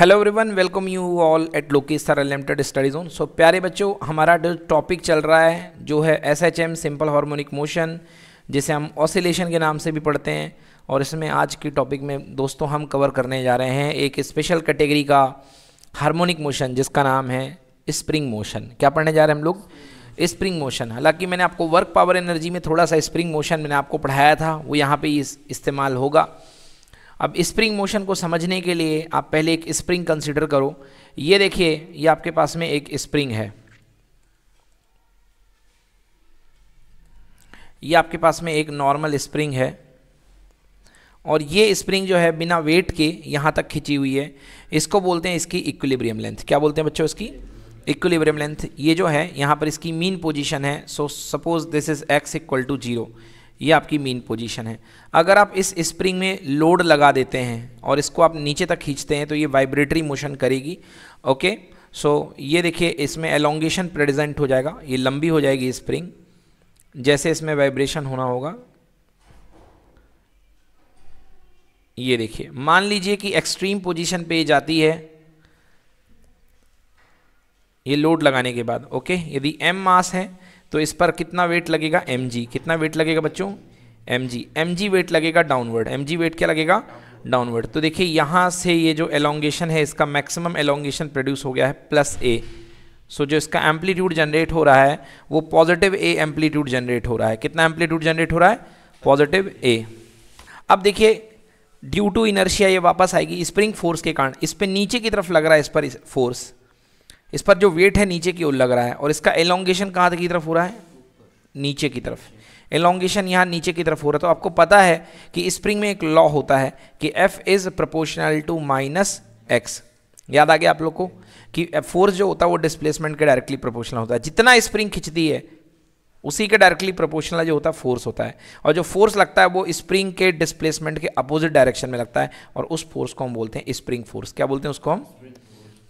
Hello everyone welcome you all at Lokesh sir limited study zone so प्यारे बच्चों हमारा जो टॉपिक चल रहा है जो है S H M simple harmonic motion जिसे हम ऑसिलेशन के नाम से भी पढ़ते हैं और इसमें आज की टॉपिक में दोस्तों हम कवर करने जा रहे हैं एक स्पेशल कैटेगरी का हार्मोनिक मोशन जिसका नाम है स्प्रिंग मोशन क्या पढ़ने जा रहे हैं हम लोग स्प्रिंग मोशन हालांकि मैंने आपको वर्क पावर एनर्जी में थोड़ा सा स्प्रिंग मोशन मैंने आपको पढ़ाया था वो यहाँ पर इस, इस्तेमाल होगा अब स्प्रिंग मोशन को समझने के लिए आप पहले एक स्प्रिंग कंसिडर करो ये देखिए ये आपके पास में एक स्प्रिंग है ये आपके पास में एक नॉर्मल स्प्रिंग है और ये स्प्रिंग जो है बिना वेट के यहाँ तक खिंची हुई है इसको बोलते हैं इसकी इक्विलिब्रियम लेंथ क्या बोलते हैं बच्चों इसकी इक्विलिब्रियम लेंथ ये जो है यहाँ पर इसकी मीन पोजीशन है so suppose this is X equal to zero ये आपकी मेन पोजीशन है अगर आप इस स्प्रिंग में लोड लगा देते हैं और इसको आप नीचे तक खींचते हैं तो ये वाइब्रेटरी मोशन करेगी ओके सो so, ये देखिए इसमें एलोंगेशन प्रेजेंट हो जाएगा ये लंबी हो जाएगी स्प्रिंग जैसे इसमें वाइब्रेशन होना होगा ये देखिए मान लीजिए कि एक्सट्रीम पोजीशन पे जाती है ये लोड लगाने के बाद ओके यदि एम मास है तो इस पर कितना वेट लगेगा एम कितना वेट लगेगा बच्चों M G M G weight लगेगा डाउनवर्ड एम जी वेट क्या लगेगा डाउनवर्ड तो देखिए यहाँ से ये जो एलोंगेशन है इसका मैक्सिमम एलोंगेशन प्रोड्यूस हो गया है प्लस ए सो जो इसका एम्पलीट्यूड जनरेट हो रहा है वो पॉजिटिव ए एम्पलीट्यूड जनरेट हो रहा है कितना एम्पलीट्यूड जनरेट हो रहा है पॉजिटिव ए अब देखिए ड्यू टू इनर्शिया ये वापस आएगी स्प्रिंग फोर्स के कारण इस पर नीचे की तरफ लग रहा है इस पर फोर्स इस पर जो वेट है नीचे की ओर लग रहा है और इसका एलोंगेशन कहाँ की तरफ हो रहा है नीचे की तरफ एलोंगेशन यहाँ नीचे की तरफ हो रहा है तो आपको पता है कि स्प्रिंग में एक लॉ होता है कि F is proportional to minus X याद आ गया आप लोग को कि फोर्स जो होता है वो डिस्प्लेसमेंट के डायरेक्टली प्रोपोर्शनल होता है जितना स्प्रिंग खिंचती है उसी के डायरेक्टली प्रोपोर्शनल जो होता है फोर्स होता है और जो फोर्स लगता है वो स्प्रिंग के डिस्प्लेसमेंट के अपोजिट डायरेक्शन में लगता है और उस फोर्स को हम बोलते हैं स्प्रिंग फोर्स क्या बोलते हैं उसको हम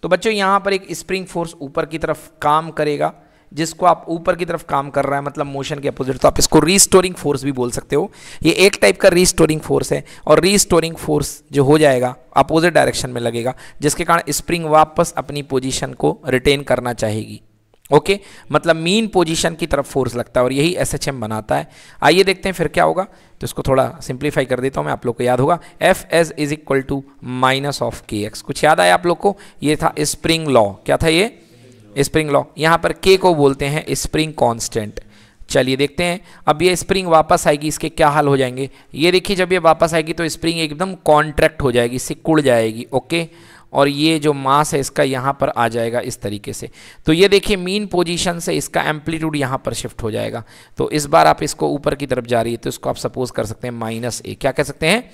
तो बच्चों यहाँ पर एक स्प्रिंग फोर्स ऊपर की तरफ काम करेगा जिसको आप ऊपर की तरफ काम कर रहा है मतलब मोशन के अपोजिट तो आप इसको रीस्टोरिंग फोर्स भी बोल सकते हो ये एक टाइप का रीस्टोरिंग फोर्स है और रीस्टोरिंग फोर्स जो हो जाएगा अपोजिट डायरेक्शन में लगेगा जिसके कारण स्प्रिंग वापस अपनी पोजीशन को रिटेन करना चाहेगी ओके मतलब मीन पोजीशन की तरफ फोर्स लगता है और यही एस बनाता है आइए देखते हैं फिर क्या होगा तो इसको थोड़ा सिंप्लीफाई कर देता हूं मैं आप लोग को याद होगा F S is equal to minus of K X कुछ याद आया आप लोग को ये था स्प्रिंग लॉ क्या था ये स्प्रिंग लॉ यहाँ पर के को बोलते हैं स्प्रिंग कॉन्स्टेंट चलिए देखते हैं अब ये स्प्रिंग वापस आएगी इसके क्या हाल हो जाएंगे ये देखिए जब ये वापस आएगी तो स्प्रिंग एकदम कॉन्ट्रैक्ट हो जाएगी इससे कुड़ जाएगी ओके okay? और ये जो मास है इसका यहाँ पर आ जाएगा इस तरीके से तो ये देखिए मीन पोजीशन से इसका एम्पलीट्यूड यहाँ पर शिफ्ट हो जाएगा तो इस बार आप इसको ऊपर की तरफ जा रही है तो इसको आप सपोज कर सकते हैं माइनस ए क्या कह सकते हैं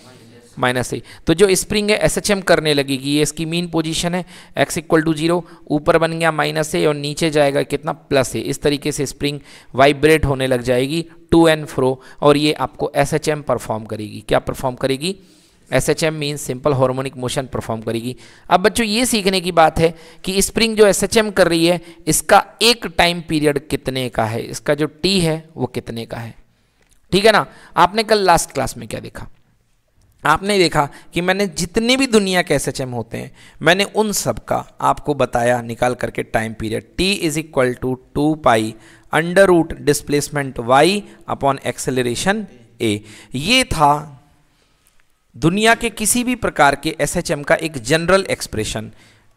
माइनस ए तो जो स्प्रिंग है एस एच एम करने लगेगी ये इसकी मीन पोजीशन है एक्स इक्वल टू जीरो ऊपर बन गया माइनस ए और नीचे जाएगा कितना प्लस ए इस तरीके से स्प्रिंग वाइब्रेट होने लग जाएगी टू एंड फ्रो और ये आपको एस एच एम परफॉर्म करेगी क्या परफॉर्म करेगी S H M means simple harmonic motion perform करेगी अब बच्चों ये सीखने की बात है कि स्प्रिंग जो एस एच एम कर रही है इसका एक टाइम पीरियड कितने का है इसका जो टी है वो कितने का है ठीक है ना आपने कल लास्ट क्लास में क्या देखा आपने देखा कि मैंने जितने भी दुनिया के एस एच एम होते हैं मैंने उन सब का आपको बताया निकाल करके time period T is equal to two pi under root displacement Y upon acceleration A ये था दुनिया के किसी भी प्रकार के एस का एक जनरल एक्सप्रेशन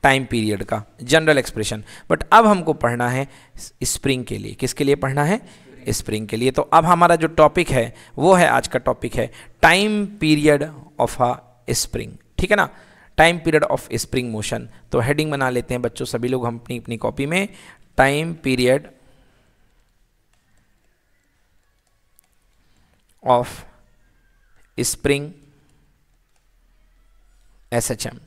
टाइम पीरियड का जनरल एक्सप्रेशन बट अब हमको पढ़ना है स्प्रिंग के लिए किसके लिए पढ़ना है स्प्रिंग के लिए तो अब हमारा जो टॉपिक है वो है आज का टॉपिक है time period of a spring ठीक है ना time period of spring motion तो हेडिंग बना लेते हैं बच्चों सभी लोग हम अपनी अपनी कॉपी में time period of spring S H M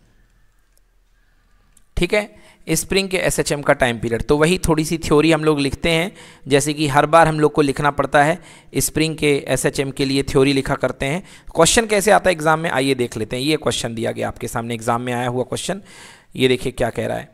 ठीक है स्प्रिंग के एस एच एम का टाइम पीरियड तो वही थोड़ी सी थ्योरी हम लोग लिखते हैं जैसे कि हर बार हम लोग को लिखना पड़ता है स्प्रिंग के एस एच एम के लिए थ्योरी लिखा करते हैं क्वेश्चन कैसे आता है एग्जाम में आइए देख लेते हैं ये क्वेश्चन दिया गया आपके सामने एग्जाम में आया हुआ क्वेश्चन ये देखिए क्या कह रहा है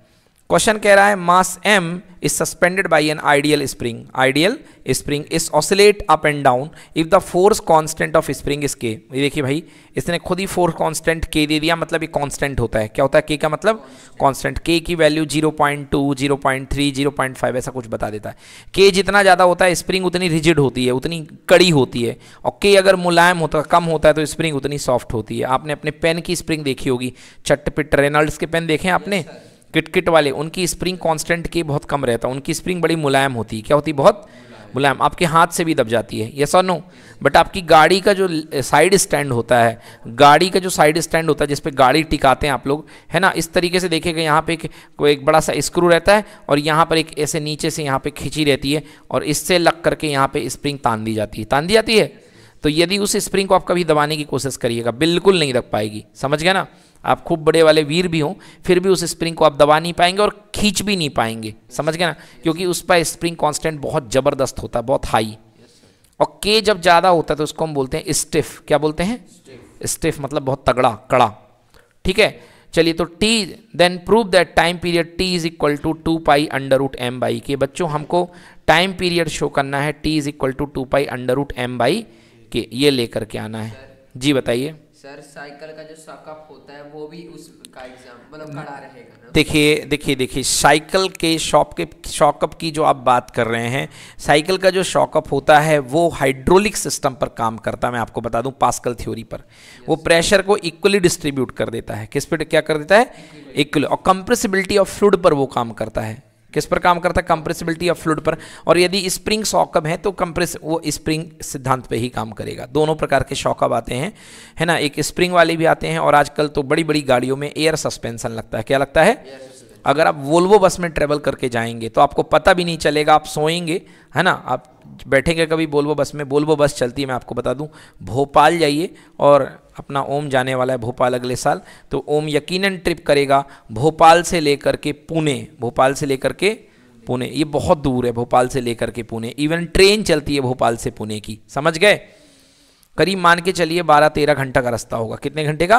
क्वेश्चन कह रहा है mass M is suspended by an ideal spring ideal spring is oscillate up and down if the force constant of spring is K ये देखिए भाई इसने खुद ही फोर्स कांस्टेंट के दे दिया मतलब ये कांस्टेंट होता है क्या होता है के का मतलब कांस्टेंट के की वैल्यू 0.2 0.3 0.5 ऐसा कुछ बता देता है के जितना ज़्यादा होता है स्प्रिंग उतनी रिजिड होती है उतनी कड़ी होती है और के अगर मुलायम होता कम होता है तो स्प्रिंग उतनी सॉफ्ट होती है आपने अपने पेन की स्प्रिंग देखी होगी चट्टपिट रेनल्ड्स के पेन देखे आपने yes, किटकिट वाले उनकी स्प्रिंग कांस्टेंट की बहुत कम रहता है उनकी स्प्रिंग बड़ी मुलायम होती है क्या होती है बहुत मुलायम आपके हाथ से भी दब जाती है यस और नो बट आपकी गाड़ी का जो साइड स्टैंड होता है गाड़ी का जो साइड स्टैंड होता है जिस गाड़ी टिकाते हैं आप लोग है ना इस तरीके से देखेगा यहाँ पे एक कोई एक बड़ा सा स्क्रू रहता है और यहाँ पर एक ऐसे नीचे से यहाँ पे खिंची रहती है और इससे लग करके यहाँ पर स्प्रिंग तान दी जाती है तान दी जाती है तो यदि उस स्प्रिंग को आप कभी दबाने की कोशिश करिएगा बिल्कुल नहीं दब पाएगी समझ गया ना आप खूब बड़े वाले वीर भी हों फिर भी उस स्प्रिंग को आप दबा नहीं पाएंगे और खींच भी नहीं पाएंगे समझ गए ना क्योंकि उस पर स्प्रिंग कांस्टेंट बहुत ज़बरदस्त होता है बहुत हाई और के जब ज़्यादा होता है तो उसको हम बोलते हैं स्टिफ क्या बोलते हैं स्टिफ मतलब बहुत तगड़ा कड़ा ठीक है चलिए तो T then prove that time period T is equal to two pi under root M by K बच्चों हमको टाइम पीरियड शो करना है T is equal to two pi under root M by K ये लेकर के आना है जी बताइए सर साइकिल का जो सकअप होता है वो भी उसका एग्जाम मतलब कड़ा रहेगा ना देखिए देखिए देखिए साइकिल के शॉप के शॉकअप की जो आप बात कर रहे हैं साइकिल का जो शॉकअप होता है वो हाइड्रोलिक सिस्टम पर काम करता है मैं आपको बता दूं पास्कल थ्योरी पर वो प्रेशर को इक्वली डिस्ट्रीब्यूट कर देता है किस पे क्या कर देता है इक्वली और कंप्रेसिबिलिटी ऑफ फ्लूड पर वो काम करता है किस पर काम करता है कंप्रेसिबिलिटी ऑफ फ्लूड पर और यदि स्प्रिंग शॉकअप है तो कंप्रेस वो स्प्रिंग सिद्धांत पे ही काम करेगा दोनों प्रकार के शॉकअप आते हैं है ना एक स्प्रिंग वाले भी आते हैं और आजकल तो बड़ी बड़ी गाड़ियों में एयर सस्पेंशन लगता है क्या लगता है अगर आप वोल्वो बस में ट्रेवल करके जाएंगे तो आपको पता भी नहीं चलेगा आप सोएंगे है ना आप बैठेंगे कभी बोलबो बस में बोलबो बस चलती है मैं आपको बता दूं भोपाल जाइए और अपना ओम जाने वाला है भोपाल अगले साल तो ओम यकीनन ट्रिप करेगा भोपाल से लेकर के पुणे भोपाल से लेकर के पुणे ये बहुत दूर है भोपाल से लेकर के पुणे इवन ट्रेन चलती है भोपाल से पुणे की समझ गए करीब मान के चलिए बारह तेरह घंटा का रास्ता होगा कितने घंटे का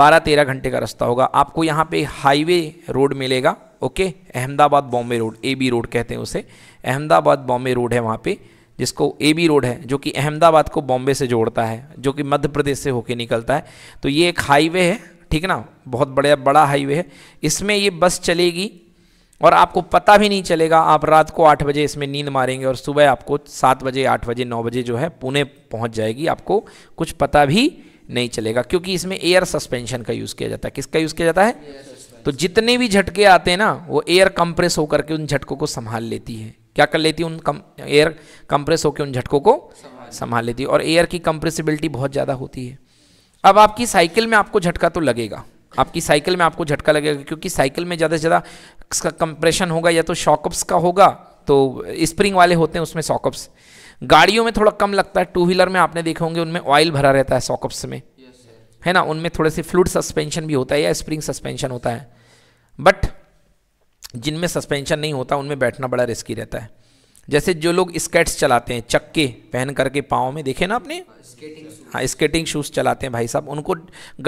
बारह तेरह घंटे का रास्ता होगा आपको यहाँ पे हाईवे रोड मिलेगा okay Ahmedabad Bombay road A B road कहते हैं उसे अहमदाबाद बॉम्बे रोड है वहाँ पे जिसको ए बी रोड है जो कि अहमदाबाद को बॉम्बे से जोड़ता है जो कि मध्य प्रदेश से होके निकलता है तो ये एक हाईवे है ठीक ना बहुत बड़ा बड़ा हाईवे है इसमें ये बस चलेगी और आपको पता भी नहीं चलेगा आप रात को आठ बजे इसमें नींद मारेंगे और सुबह आपको सात बजे आठ बजे नौ बजे जो है पुणे पहुंच जाएगी आपको कुछ पता भी नहीं चलेगा क्योंकि इसमें एयर सस्पेंशन का यूज़ किया जाता है किसका यूज़ किया जाता है तो जितने भी झटके आते हैं ना वो एयर कंप्रेस होकर के उन झटकों को संभाल लेती है क्या कर लेती है उन कम एयर कंप्रेस होकर उन झटकों को संभाल लेती है और एयर की कंप्रेसिबिलिटी बहुत ज़्यादा होती है अब आपकी साइकिल में आपको झटका तो लगेगा आपकी साइकिल में आपको झटका लगेगा क्योंकि साइकिल में ज़्यादा से ज़्यादा कंप्रेशन होगा या तो शॉकअप्स का होगा तो स्प्रिंग वाले होते हैं उसमें शॉकअप्स गाड़ियों में थोड़ा कम लगता है टू व्हीलर में आपने देखे होंगे उनमें ऑयल भरा रहता है शॉकअप्स में है ना उनमें थोड़े से फ्लूड सस्पेंशन भी होता है या स्प्रिंग सस्पेंशन होता है बट जिनमें सस्पेंशन नहीं होता उनमें बैठना बड़ा रिस्की रहता है जैसे जो लोग स्केट्स चलाते हैं चक्के पहन करके पाँव में देखे ना आपने हाँ स्केटिंग शूज़ चलाते हैं भाई साहब उनको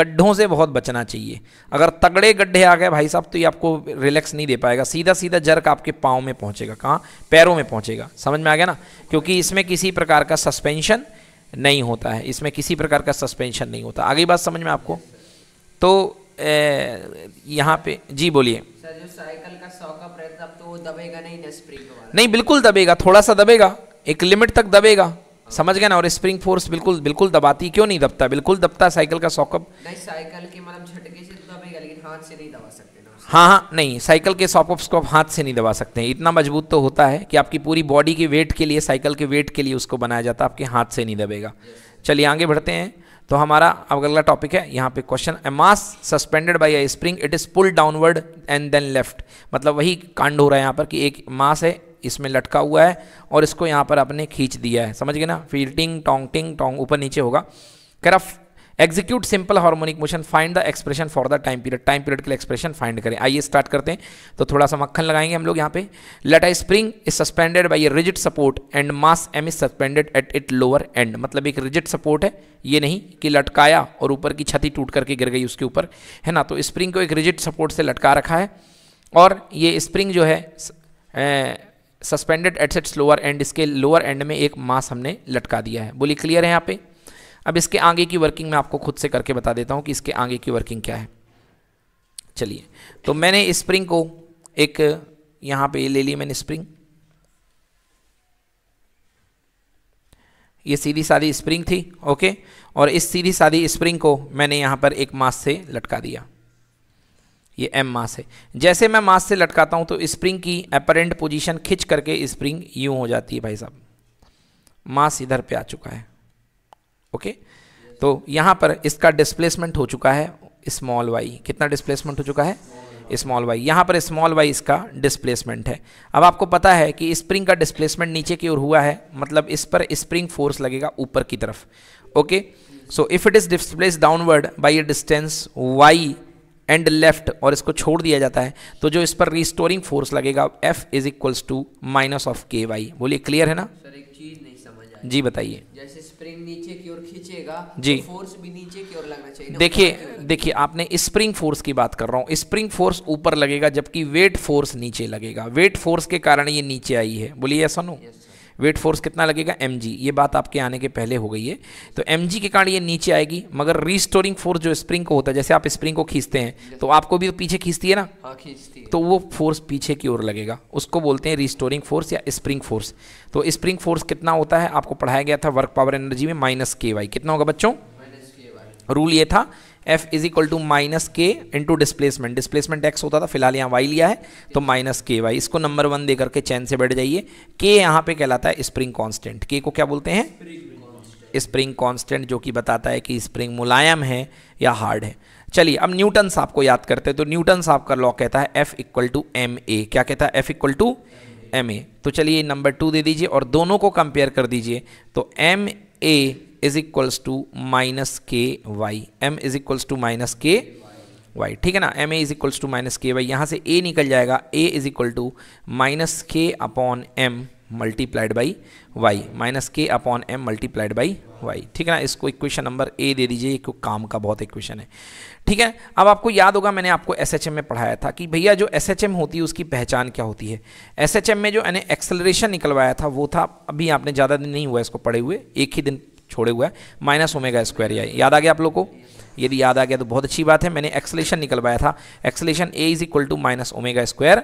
गड्ढों से बहुत बचना चाहिए अगर तगड़े गड्ढे आ गए भाई साहब तो ये आपको रिलैक्स नहीं दे पाएगा सीधा सीधा जर्क आपके पाँव में पहुँचेगा कहाँ पैरों में पहुँचेगा समझ में आ गया ना क्योंकि इसमें किसी प्रकार का सस्पेंशन नहीं होता है इसमें किसी प्रकार का सस्पेंशन नहीं होता आगे बात समझ में आपको तो यहाँ पे जी बोलिए तो नहीं बिल्कुल दबेगा थोड़ा सा दबेगा एक लिमिट तक दबेगा समझ गए ना और स्प्रिंग फोर्स बिल्कुल बिल्कुल दबाती क्यों नहीं दबता बिल्कुल दबता साइकिल का सॉकअप नहीं साइकिल के मतलब झटके से तो दबेगा लेकिन हाथ से नहीं दबा सकते हाँ हाँ नहीं साइकिल के सॉकअप्स को आप हाथ से नहीं दबा सकते हैं इतना मजबूत तो होता है कि आपकी पूरी बॉडी के वेट के लिए साइकिल के वेट के लिए उसको बनाया जाता है आपके हाथ से नहीं दबेगा चलिए आगे बढ़ते हैं तो हमारा अब अगला टॉपिक है यहाँ पे question a mass suspended by a spring it is pull downward and then left मतलब वही कांड हो रहा है यहाँ पर कि एक मास है इसमें लटका हुआ है और इसको यहाँ पर आपने खींच दिया है समझ गए ना फील्टिंग टोंगटिंग टोंग ऊपर नीचे होगा कैरफ execute simple harmonic motion find the expression for the time period time period के लिए एक्सप्रेशन फाइंड करें आइए स्टार्ट करते हैं तो थोड़ा सा मक्खन लगाएंगे हम लोग यहाँ पे let I spring is suspended by a rigid support and mass M is suspended at it lower end मतलब एक रिजिट सपोर्ट है ये नहीं कि लटकाया और ऊपर की छती टूट करके गिर गई उसके ऊपर है ना तो स्प्रिंग को एक रिजिट सपोर्ट से लटका रखा है और ये स्प्रिंग जो है suspended at its lower end इसके लोअर एंड में एक मास हमने लटका दिया है बोली क्लियर है यहाँ पे अब इसके आगे की वर्किंग मैं आपको खुद से करके बता देता हूँ कि इसके आगे की वर्किंग क्या है चलिए तो मैंने स्प्रिंग को एक यहाँ पे ले ली मैंने स्प्रिंग ये सीधी सादी स्प्रिंग थी ओके और इस सीधी सादी स्प्रिंग को मैंने यहाँ पर एक मास से लटका दिया ये एम मास है जैसे मैं मास से लटकाता हूँ तो स्प्रिंग की अपरेंट पोजीशन खिंच करके स्प्रिंग यूँ हो जाती है भाई साहब मास इधर पे आ चुका है ओके तो यहाँ पर इसका डिस्प्लेसमेंट हो चुका है स्मॉल वाई कितना डिस्प्लेसमेंट हो चुका है स्मॉल वाई यहाँ पर स्मॉल वाई इसका डिस्प्लेसमेंट है अब आपको पता है कि स्प्रिंग का डिस्प्लेसमेंट नीचे की ओर हुआ है मतलब इस पर स्प्रिंग फोर्स लगेगा ऊपर की तरफ okay so if it is displace downward by a distance Y and left और इसको छोड़ दिया जाता है तो जो इस पर रिस्टोरिंग फोर्स लगेगा F is equals to minus of K Y बोलिए क्लियर है ना जी बताइए जैसे स्प्रिंग नीचे की ओर खींचेगा तो जी तो फोर्स भी नीचे की ओर लगना चाहिए देखिए देखिए आपने स्प्रिंग फोर्स की बात कर रहा हूँ स्प्रिंग फोर्स ऊपर लगेगा जबकि वेट फोर्स नीचे लगेगा वेट फोर्स के कारण ये नीचे आई है बोलिए ऐसा नो yes. वेट फोर्स कितना लगेगा एम ये बात आपके आने के पहले हो गई है तो एम के कारण ये नीचे आएगी मगर रीस्टोरिंग फोर्स जो स्प्रिंग को होता है जैसे आप स्प्रिंग को खींचते हैं तो आपको भी तो पीछे खींचती है ना हाँ खींचती है तो वो फोर्स पीछे की ओर लगेगा उसको बोलते हैं रिस्टोरिंग फोर्स या स्प्रिंग फोर्स तो स्प्रिंग फोर्स कितना होता है आपको पढ़ाया गया था वर्क पावर एनर्जी में माइनस के वाई कितना होगा बच्चों रूल ये था F is equal to minus K into displacement displacement X होता था फिलहाल यहाँ वाई लिया है तो माइनस के वाई इसको नंबर वन दे करके चैन से बैठ जाइए के यहाँ पे कहलाता है स्प्रिंग कांस्टेंट के को क्या बोलते हैं स्प्रिंग कांस्टेंट जो कि बताता है कि स्प्रिंग मुलायम है या हार्ड है चलिए अब न्यूटन साहब को याद करते हैं तो न्यूटन साहब का लॉ कहता है F equal to M A क्या कहता है F equal to M A तो चलिए नंबर टू दे दीजिए और दोनों को कंपेयर कर दीजिए तो M A is equals to minus K Y M is equals to minus K Y ठीक है ना M A is equals to minus K Y यहाँ से ए निकल जाएगा A is equal to minus K upon M multiplied by Y minus K upon M multiplied by Y ठीक है ना इसको इक्वेशन नंबर ए दे दीजिए एक काम का बहुत इक्वेशन है ठीक है अब आपको याद होगा मैंने आपको एस में पढ़ाया था कि भैया जो एस होती है उसकी पहचान क्या होती है एस में जो मैंने एक्सेलरेशन निकलवाया था वो था अभी आपने ज़्यादा दिन नहीं हुआ इसको पढ़े हुए एक ही दिन छोड़े हुए माइनस ओमेगा स्क्वायर या याद आ गया आप लोग को यदि याद आ गया तो बहुत अच्छी बात है मैंने एक्सलेशन निकलवाया था acceleration A is equal to minus omega square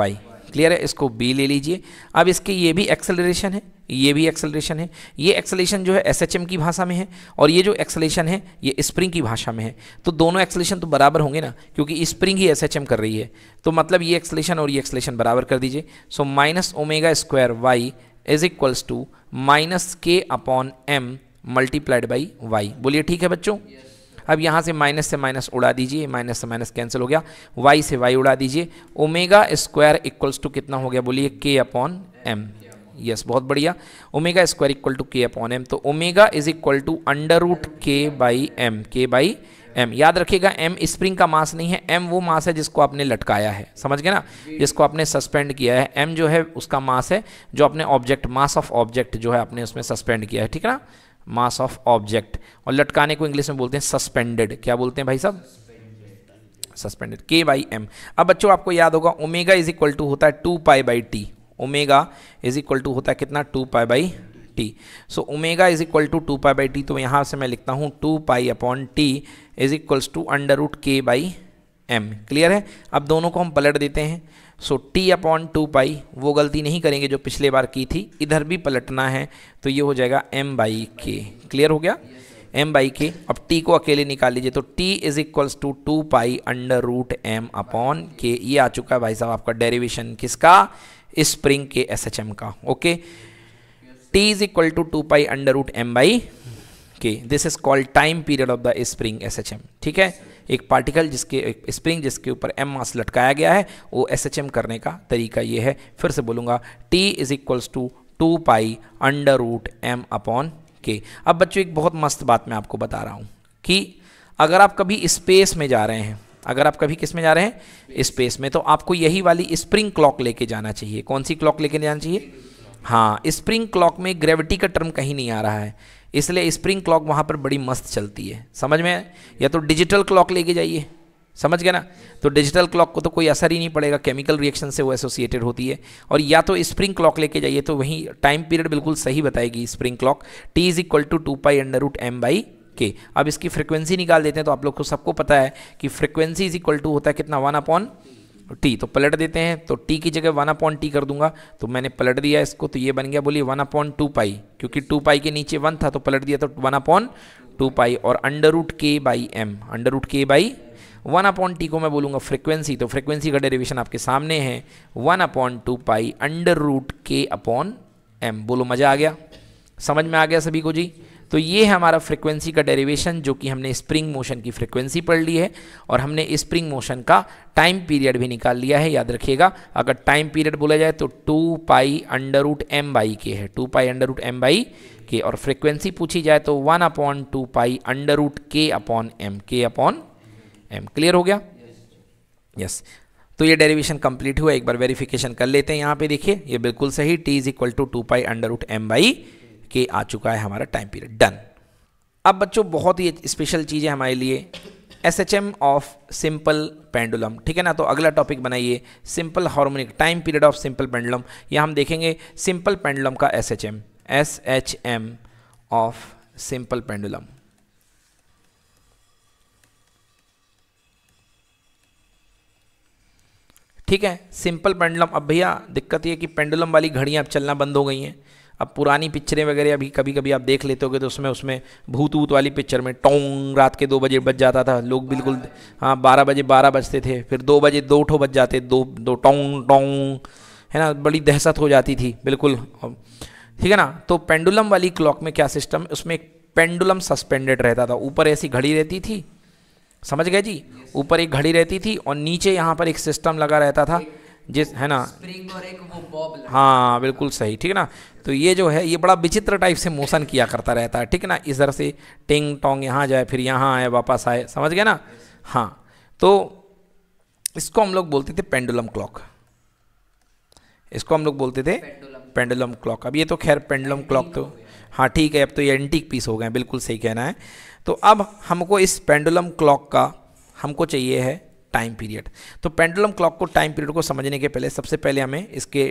Y clear है इसको बी ले लीजिए अब इसके ये भी एक्सेलरेशन है ये भी एक्सेलरेशन है ये एक्सेलेशन जो है एसएचएम की भाषा में है और ये जो एक्सेलेशन है ये स्प्रिंग की भाषा में है तो दोनों एक्सेलेशन तो बराबर होंगे ना क्योंकि स्प्रिंग ही एसएचएम कर रही है तो मतलब ये एक्सेलेशन और ये एक्सेलेशन बराबर कर दीजिए so minus omega square Y is equals to minus K upon M multiplied by Y बोलिए ठीक है बच्चों yes. अब यहाँ से माइनस से माइनस उड़ा दीजिए माइनस से माइनस कैंसिल हो गया वाई से वाई उड़ा दीजिए ओमेगा स्क्वायर इक्वल्स टू कितना हो गया बोलिए के अपॉन एम यस बहुत बढ़िया omega square equal to K upon M तो omega is equal to under root के by M K by M याद रखिएगा एम स्प्रिंग का मास नहीं है एम वो मास है जिसको आपने लटकाया है समझ गए ना जिसको आपने सस्पेंड किया है एम जो है उसका मास है जो अपने ऑब्जेक्ट मास ऑफ ऑब्जेक्ट जो है आपने उसमें सस्पेंड किया है ठीक है ना मास ऑफ ऑब्जेक्ट और लटकाने को इंग्लिश में बोलते हैं सस्पेंडेड क्या बोलते हैं भाई साहब सस्पेंडेड के बाई एम अब बच्चों आपको याद होगा ओमेगा इज इक्वल टू होता है two pi by T omega is equal to होता है कितना two pi by T so omega is equal to two pi by T तो यहाँ से मैं लिखता हूँ two pi upon T is equals to under root के बाई एम क्लियर है अब दोनों को हम पलट देते हैं so T upon two pi वो गलती नहीं करेंगे जो पिछले बार की थी इधर भी पलटना है तो ये हो जाएगा एम बाई के क्लियर हो गया एम बाई के अब टी को अकेले निकाल लीजिए तो T is equals to two pi under root M upon K ये आ चुका है भाई साहब आपका डेरिवेशन किसका स्प्रिंग के एस का okay okay? t is equal to 2 pi under root m by K this is called time period of the spring S H M ठीक है एक पार्टिकल जिसके एक स्प्रिंग जिसके ऊपर एम मास लटकाया गया है वो एस एच एम करने का तरीका ये है फिर से बोलूँगा T is equals to two pi under root M upon K अब बच्चों एक बहुत मस्त बात मैं आपको बता रहा हूँ कि अगर आप कभी स्पेस में जा रहे हैं अगर आप कभी किस में जा रहे हैं स्पेस में तो आपको यही वाली स्प्रिंग क्लॉक लेके जाना चाहिए कौन सी क्लॉक लेके जाना चाहिए हाँ स्प्रिंग क्लॉक में ग्रेविटी का टर्म कहीं नहीं आ रहा है इसलिए स्प्रिंग क्लॉक वहाँ पर बड़ी मस्त चलती है समझ में या तो डिजिटल क्लॉक लेके जाइए समझ गए ना तो डिजिटल क्लॉक को तो कोई असर ही नहीं पड़ेगा केमिकल रिएक्शन से वो एसोसिएटेड होती है और या तो स्प्रिंग क्लॉक लेके जाइए तो वहीं टाइम पीरियड बिल्कुल सही बताएगी spring clock T is equal to two pi under root M by k अब इसकी फ्रिक्वेंसी निकाल देते हैं तो आप लोग को सबको पता है कि फ्रिक्वेंसी इज इक्वल टू होता है कितना वन अपॉन टी तो पलट देते हैं तो टी की जगह वन अपॉइंट टी कर दूंगा तो मैंने पलट दिया इसको तो ये बन गया बोलिए वन अपॉइंट टू पाई क्योंकि टू पाई के नीचे वन था तो पलट दिया तो वन अपॉइंट टू पाई और अंडर रूट के बाई एम अंडर रूट के बाई वन अपॉइंट टी को मैं बोलूँगा फ्रिक्वेंसी तो फ्रिक्वेंसी का डेरिवेशन आपके सामने है one upon two pi under root k upon m बोलो मज़ा आ गया समझ में आ गया सभी को जी तो ये है हमारा फ्रिक्वेंसी का डेरिवेशन जो कि हमने स्प्रिंग मोशन की फ्रिक्वेंसी पढ़ ली है और हमने स्प्रिंग मोशन का टाइम पीरियड भी निकाल लिया है याद रखिएगा अगर टाइम पीरियड बोला जाए तो two pi under root M by k है two pi under root M by k और फ्रिक्वेंसी पूछी जाए तो one upon two pi under root k upon m k upon m clear हो गया यस yes. तो ये डेरिवेशन कंप्लीट हुआ एक बार वेरिफिकेशन कर लेते हैं यहाँ पे देखिए ये बिल्कुल सही T is equal to two pi under root M by k आ चुका है हमारा टाइम पीरियड डन अब बच्चों बहुत ही स्पेशल चीज़ है हमारे लिए S H M of simple pendulum ठीक है ना तो अगला टॉपिक बनाइए simple harmonic time period of simple pendulum या हम देखेंगे सिंपल पेंडुलम का S H M S H M of simple pendulum ठीक है सिंपल पेंडुलम अब भैया दिक्कत ये कि पेंडुलम वाली घड़ियां अब चलना बंद हो गई हैं अब पुरानी पिक्चरें वगैरह अभी कभी कभी आप देख लेते हो तो उसमें उसमें भूत वूत वाली पिक्चर में टोंग रात के दो बजे बज जाता था लोग बिल्कुल हाँ बारह बजे बारह बजते थे फिर दो बजे दो ठो बज जाते दो दो टोंग टोंग है ना बड़ी दहशत हो जाती थी बिल्कुल ठीक है ना तो पेंडुलम वाली क्लॉक में क्या सिस्टम उसमें एक पेंडुलम सस्पेंडेड रहता था ऊपर ऐसी घड़ी रहती थी समझ गए जी ऊपर एक घड़ी रहती थी और नीचे यहाँ पर एक सिस्टम लगा रहता था जिस है ना स्प्रिंग और एक वो बॉब हाँ बिल्कुल सही ठीक है ना तो ये जो है ये बड़ा विचित्र टाइप से मोशन किया करता रहता है ठीक है ना इधर से टिंग टोंग यहाँ जाए फिर यहाँ आए वापस आए समझ गए ना हाँ तो इसको हम लोग बोलते थे पेंडुलम क्लॉक इसको हम लोग बोलते थे पेंडुलम क्लॉक अब ये तो खैर पेंडुलम क्लॉक तो हाँ ठीक है अब तो ये एंटीक पीस हो गए बिल्कुल सही कहना है तो अब हमको इस पेंडुलम क्लॉक का हमको चाहिए है टाइम पीरियड तो पेंडुलम क्लॉक को टाइम पीरियड को समझने के पहले सबसे पहले हमें इसके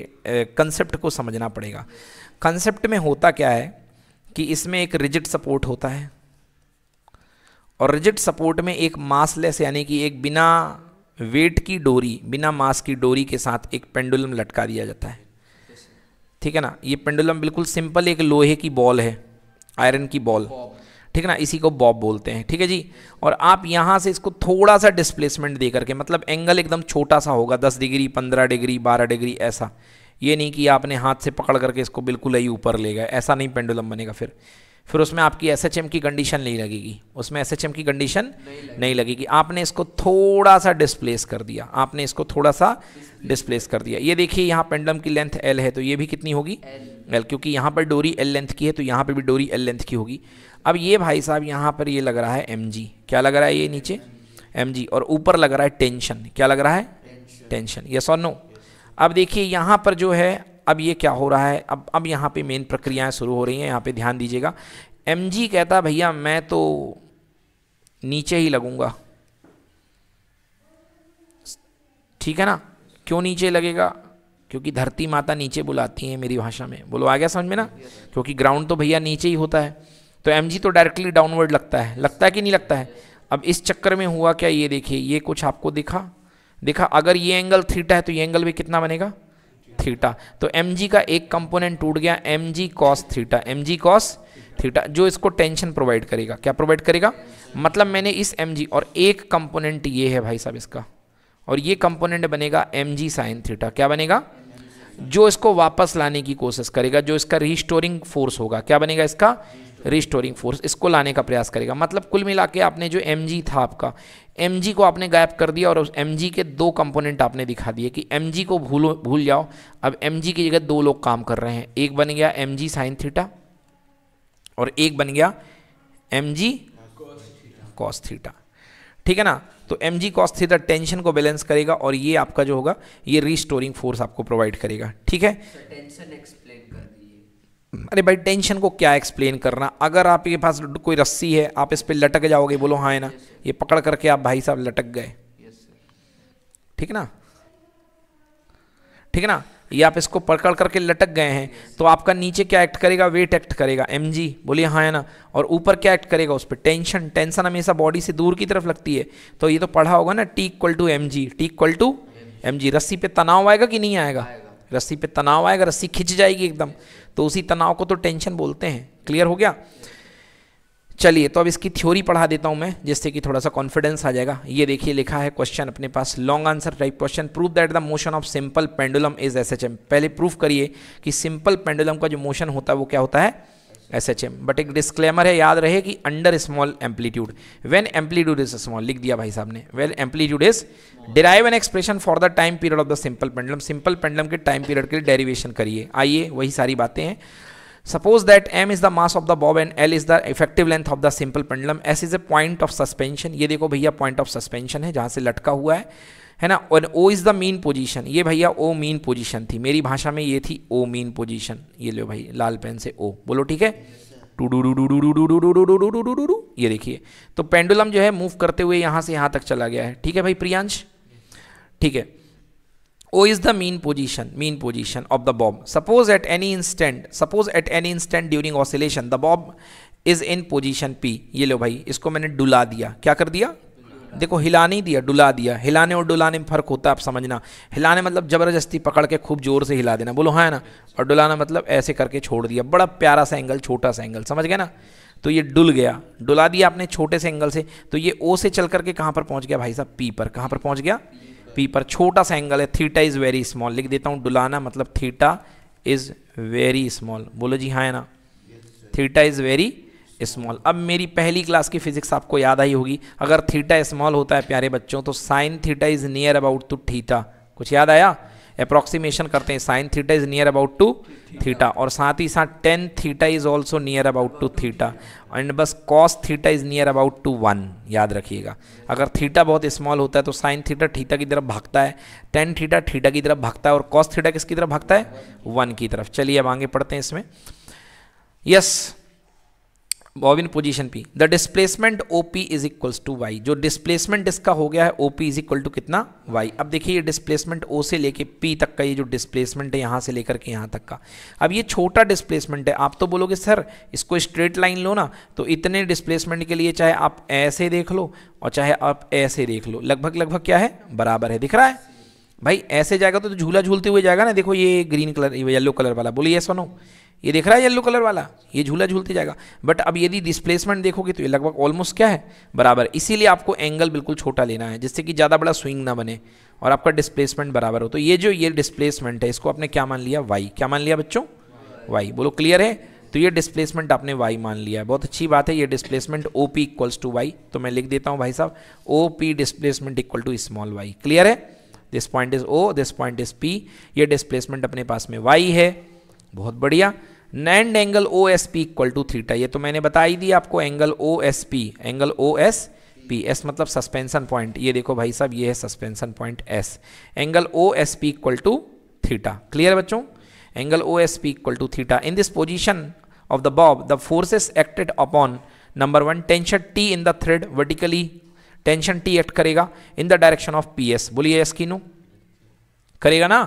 कंसेप्ट को समझना पड़ेगा कंसेप्ट में होता क्या है कि इसमें एक रिजिड सपोर्ट होता है और रिजिड सपोर्ट में एक मासलेस यानी कि एक बिना वेट की डोरी बिना मास की डोरी के साथ एक पेंडुलम लटका दिया जाता है ठीक है ना ये पेंडुलम बिल्कुल सिंपल एक लोहे की बॉल है आयरन की बॉल ठीक है ना इसी को बॉब बोलते हैं ठीक है जी और आप यहाँ से इसको थोड़ा सा डिस्प्लेसमेंट दे करके मतलब एंगल एकदम छोटा सा होगा दस डिग्री पंद्रह डिग्री बारह डिग्री ऐसा ये नहीं कि आपने हाथ से पकड़ करके इसको बिल्कुल ही ऊपर ले गए ऐसा नहीं पेंडुलम बनेगा फिर फिर उसमें आपकी एस की कंडीशन नहीं लगेगी उसमें एस की कंडीशन नहीं, नहीं लगेगी आपने इसको थोड़ा सा डिस्प्लेस कर दिया आपने इसको थोड़ा सा डिस्प्लेस कर दिया ये देखिए यहाँ पेंडलम की लेंथ एल है तो ये भी कितनी होगी एल क्योंकि यहाँ पर डोरी एल लेंथ की है तो यहाँ पर भी डोरी एल लेंथ की होगी अब ये भाई साहब यहाँ पर ये लग रहा है एम क्या लग रहा है ये नीचे एम और ऊपर लग रहा है टेंशन क्या लग रहा है टेंशन यस और नो अब देखिए यहाँ पर जो है अब ये क्या हो रहा है अब अब यहाँ पे मेन प्रक्रियाएं शुरू हो रही हैं यहाँ पे ध्यान दीजिएगा एम कहता भैया मैं तो नीचे ही लगूंगा ठीक है ना क्यों नीचे लगेगा क्योंकि धरती माता नीचे बुलाती है मेरी भाषा में बोलो आ गया समझ में ना क्योंकि ग्राउंड तो भैया नीचे ही होता है तो एम तो डायरेक्टली डाउनवर्ड लगता है लगता है कि नहीं लगता है अब इस चक्कर में हुआ क्या ये देखिए ये कुछ आपको दिखा देखा अगर ये एंगल थीटा है तो ये एंगल भी कितना बनेगा थीटा तो एम का एक कंपोनेंट टूट गया m g cos theta m g cos theta जो इसको टेंशन प्रोवाइड करेगा क्या प्रोवाइड करेगा मतलब मैंने इस एम जी और एक कंपोनेंट ये है भाई साहब इसका और ये कंपोनेंट बनेगा एम जी साइन थीटा क्या बनेगा जो इसको वापस लाने की कोशिश करेगा जो इसका रिस्टोरिंग फोर्स होगा क्या बनेगा इसका रिस्टोरिंग फोर्स इसको लाने का प्रयास करेगा मतलब कुल मिला के आपने जो एम था आपका एम को आपने गायब कर दिया और उस एम के दो कंपोनेंट आपने दिखा दिए कि एम को भूलो भूल जाओ अब एम की जगह दो लोग काम कर रहे हैं एक बन गया एम जी साइन थीटा और एक बन गया एम जी कॉस थीटा ठीक है ना तो m g cos theta tension को बैलेंस करेगा और ये आपका जो होगा ये रीस्टोरिंग फोर्स आपको प्रोवाइड करेगा ठीक है टेंशन एक्सप्लेन कर अरे भाई टेंशन को क्या एक्सप्लेन करना अगर आपके पास कोई रस्सी है आप इस पर लटक जाओगे बोलो हाँ है ना ये पकड़ करके आप भाई साहब लटक गए ठीक ना ठीक ना ये आप इसको पकड़ करके लटक गए हैं तो आपका नीचे क्या एक्ट करेगा वेट एक्ट करेगा एम जी बोलिए हाँ है ना और ऊपर क्या एक्ट करेगा उस पर टेंशन टेंशन हमेशा बॉडी से दूर की तरफ लगती है तो ये तो पढ़ा होगा ना T equal to m g T equal to m g रस्सी पे तनाव आएगा कि नहीं आएगा रस्सी पे तनाव आएगा रस्सी खिंच जाएगी एकदम तो उसी तनाव को तो टेंशन बोलते हैं क्लियर हो गया चलिए तो अब इसकी थ्योरी पढ़ा देता हूं मैं जिससे कि थोड़ा सा कॉन्फिडेंस आ जाएगा ये देखिए लिखा है क्वेश्चन अपने पास long answer type question prove that the motion of simple pendulum is S पहले प्रूफ करिए कि सिंपल पेंडुलम का जो मोशन होता है वो क्या होता है एस एच एम बट एक डिस्क्लेमर है याद रहे कि under small amplitude when amplitude is small लिख दिया भाई साहब ने when amplitude is derive an expression for the time period of the simple pendulum simple pendulum के टाइम पीरियड के लिए डेरिवेशन करिए आइए वही सारी बातें हैं suppose that m is the mass of the bob and l is the effective length of the simple pendulum S is a point of suspension ये देखो भैया पॉइंट ऑफ सस्पेंशन है जहाँ से लटका हुआ है है ना और O is the mean position ये भैया ओ मीन पोजीशन थी मेरी भाषा में ये थी ओ मेन पोजीशन ये लो भाई लाल पेन से ओ बोलो ठीक है ये देखिए तो पेंडुलम जो है मूव करते हुए यहाँ से यहां तक चला गया है ठीक है भाई प्रियांश ठीक है O is the mean position mean position of the bob suppose at any instant suppose at any instant during oscillation the bob is in position P ये लो भाई इसको मैंने डुला दिया क्या कर दिया देखो हिला नहीं दिया डुला दिया हिलाने और डुलाने में फ़र्क होता है आप समझना हिलाने मतलब ज़बरदस्ती पकड़ के खूब ज़ोर से हिला देना बोलो हाँ ना और डुलाना मतलब ऐसे करके छोड़ दिया बड़ा प्यारा सा एंगल छोटा सा एंगल समझ गए ना तो ये डुल गया डुला दिया आपने छोटे से एंगल से तो ये ओ से चल करके कहाँ पर पहुँच गया भाई साहब पी पर कहाँ पर पहुँच गया पी पर छोटा सा एंगल है थीटा इज़ वेरी स्मॉल लिख देता हूँ डुलाना मतलब थीटा इज़ वेरी स्मॉल बोलो जी हाँ ना थीटा इज़ वेरी स्मॉल अब मेरी पहली क्लास की फिजिक्स आपको याद आई होगी अगर थीटा स्मॉल होता है प्यारे बच्चों तो sine theta is near about to theta कुछ याद आया अप्रॉक्सीमेशन करते हैं sine theta is near about to theta और साथ ही साथ tan theta is also near about to theta and बस cos theta is near about to one याद रखिएगा अगर थीटा बहुत स्मॉल होता है तो साइन थीटा थीटा की तरफ भागता है टेन थीटा थीटा की तरफ भागता है और कॉस थीटा किसकी तरफ भागता है वन की तरफ चलिए अब आगे पढ़ते हैं इसमें yes yes, bob in position P the displacement O P is equals to y जो डिस्प्लेसमेंट इसका हो गया है O P is equal to कितना वाई अब देखिए ये डिस्प्लेसमेंट ओ से लेके पी तक का ये जो डिस्प्लेसमेंट है यहाँ से लेकर के यहाँ तक का अब ये छोटा डिस्प्लेसमेंट है आप तो बोलोगे सर इसको स्ट्रेट लाइन लो ना तो इतने डिस्प्लेसमेंट के लिए चाहे आप ऐसे देख लो और चाहे आप ऐसे देख लो लगभग लगभग क्या है बराबर है दिख रहा है भाई ऐसे जाएगा तो झूला झूलते हुए जाएगा ना देखो ये ग्रीन कलर ये येलो कलर वाला बोले ऐसा नो ये देख रहा है येलो कलर वाला ये झूला झूलते जाएगा बट अब यदि डिस्प्लेसमेंट देखोगे तो ये लगभग ऑलमोस्ट क्या है बराबर इसीलिए आपको एंगल बिल्कुल छोटा लेना है जिससे कि ज़्यादा बड़ा स्विंग ना बने और आपका डिस्प्लेसमेंट बराबर हो तो ये जो ये डिस्प्लेसमेंट है इसको आपने क्या मान लिया वाई क्या मान लिया बच्चों वाई बोलो क्लियर है तो ये डिस्प्लेसमेंट आपने वाई मान लिया है बहुत अच्छी बात है ये displacement O P equals to y तो मैं लिख देता हूँ भाई साहब O P displacement equal to small y clear है this point is O this point is P ये डिस्प्लेसमेंट अपने पास में वाई है बहुत बढ़िया and angle O S P equal to theta ये तो मैंने बता ही दिया आपको angle O S P angle O S P S मतलब सस्पेंशन पॉइंट ये देखो भाई साहब ये है suspension point S angle O S P equal to theta clear बच्चों angle O S P equal to theta in this position of the bob the forces acted upon number one tension T in the thread vertically tension T act करेगा in the direction of P S बोलिए करेगा ना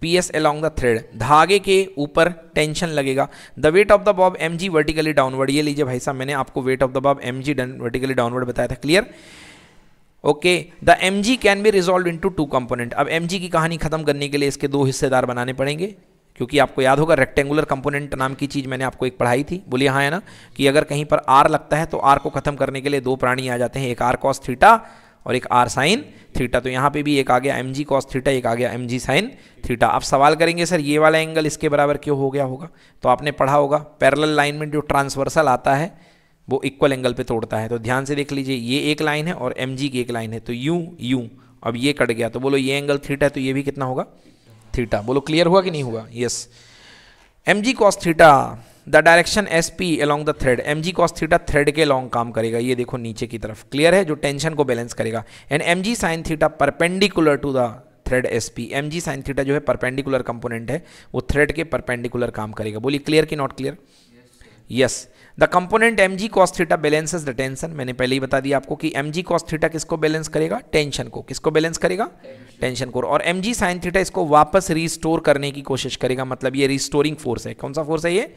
P S along the thread धागे के ऊपर tension लगेगा the weight of the bob m g vertically downward ये लीजिए भाई साहब मैंने आपको weight of the bob m g vertically downward बताया था clear okay the m g can be resolve into two component अब एम जी की कहानी खत्म करने के लिए इसके दो हिस्सेदार बनाने पड़ेंगे क्योंकि आपको याद होगा रेक्टेंगुलर कंपोनेंट नाम की चीज़ मैंने आपको एक पढ़ाई थी बोलिए हाँ है ना कि अगर कहीं पर आर लगता है तो आर को खत्म करने के लिए दो प्राणी आ जाते हैं एक आर कॉस थीटा और एक आर साइन थीटा तो यहाँ पे भी एक आ गया एम जी कॉस थीटा एक आ गया एम जी साइन थीटा आप सवाल करेंगे सर ये वाला एंगल इसके बराबर क्यों हो गया होगा तो आपने पढ़ा होगा पैरल लाइन में जो ट्रांसवर्सल आता है वो इक्वल एंगल पे तोड़ता है तो ध्यान से देख लीजिए ये एक लाइन है और एम की एक लाइन है तो यू यू अब ये कट गया तो बोलो ये एंगल थीटा है तो ये भी कितना होगा थीटा बोलो क्लियर हुआ कि नहीं हुआ yes m g cos theta the direction S P along the thread m g cos theta thread के लॉन्ग काम करेगा ये देखो नीचे की तरफ क्लियर है जो टेंशन को बैलेंस करेगा and m g sine theta perpendicular to the thread S P m g sine theta जो है परपेंडिकुलर कंपोनेंट है वो थ्रेड के परपेंडिकुलर काम करेगा बोलिए क्लियर कि not clear yes the component m g cos theta balances the tension मैंने पहले ही बता दिया आपको कि एम जी कॉस थीटा किसको बैलेंस करेगा टेंशन को किसको बैलेंस करेगा टेंशन कोर और एम जी साइन थीटा इसको वापस रिस्टोर करने की कोशिश करेगा मतलब ये रिस्टोरिंग फोर्स है कौन सा फोर्स है ये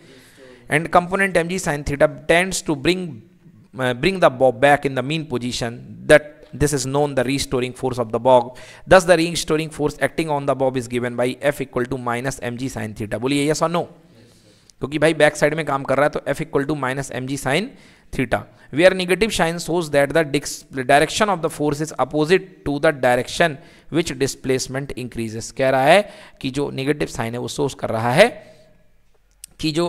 and component m g sine theta tends to bring bring the bob back in the mean position that this is known the restoring force of the bob thus the restoring force acting on the bob is given by F equal to minus m g sine theta बोलिए yes और no क्योंकि भाई back side में काम कर रहा है तो F equal to minus m g sine theta where negative sign shows that the direction of the force is opposite to the direction which displacement increases कह रहा है कि जो negative sign है वो shows कर रहा है कि जो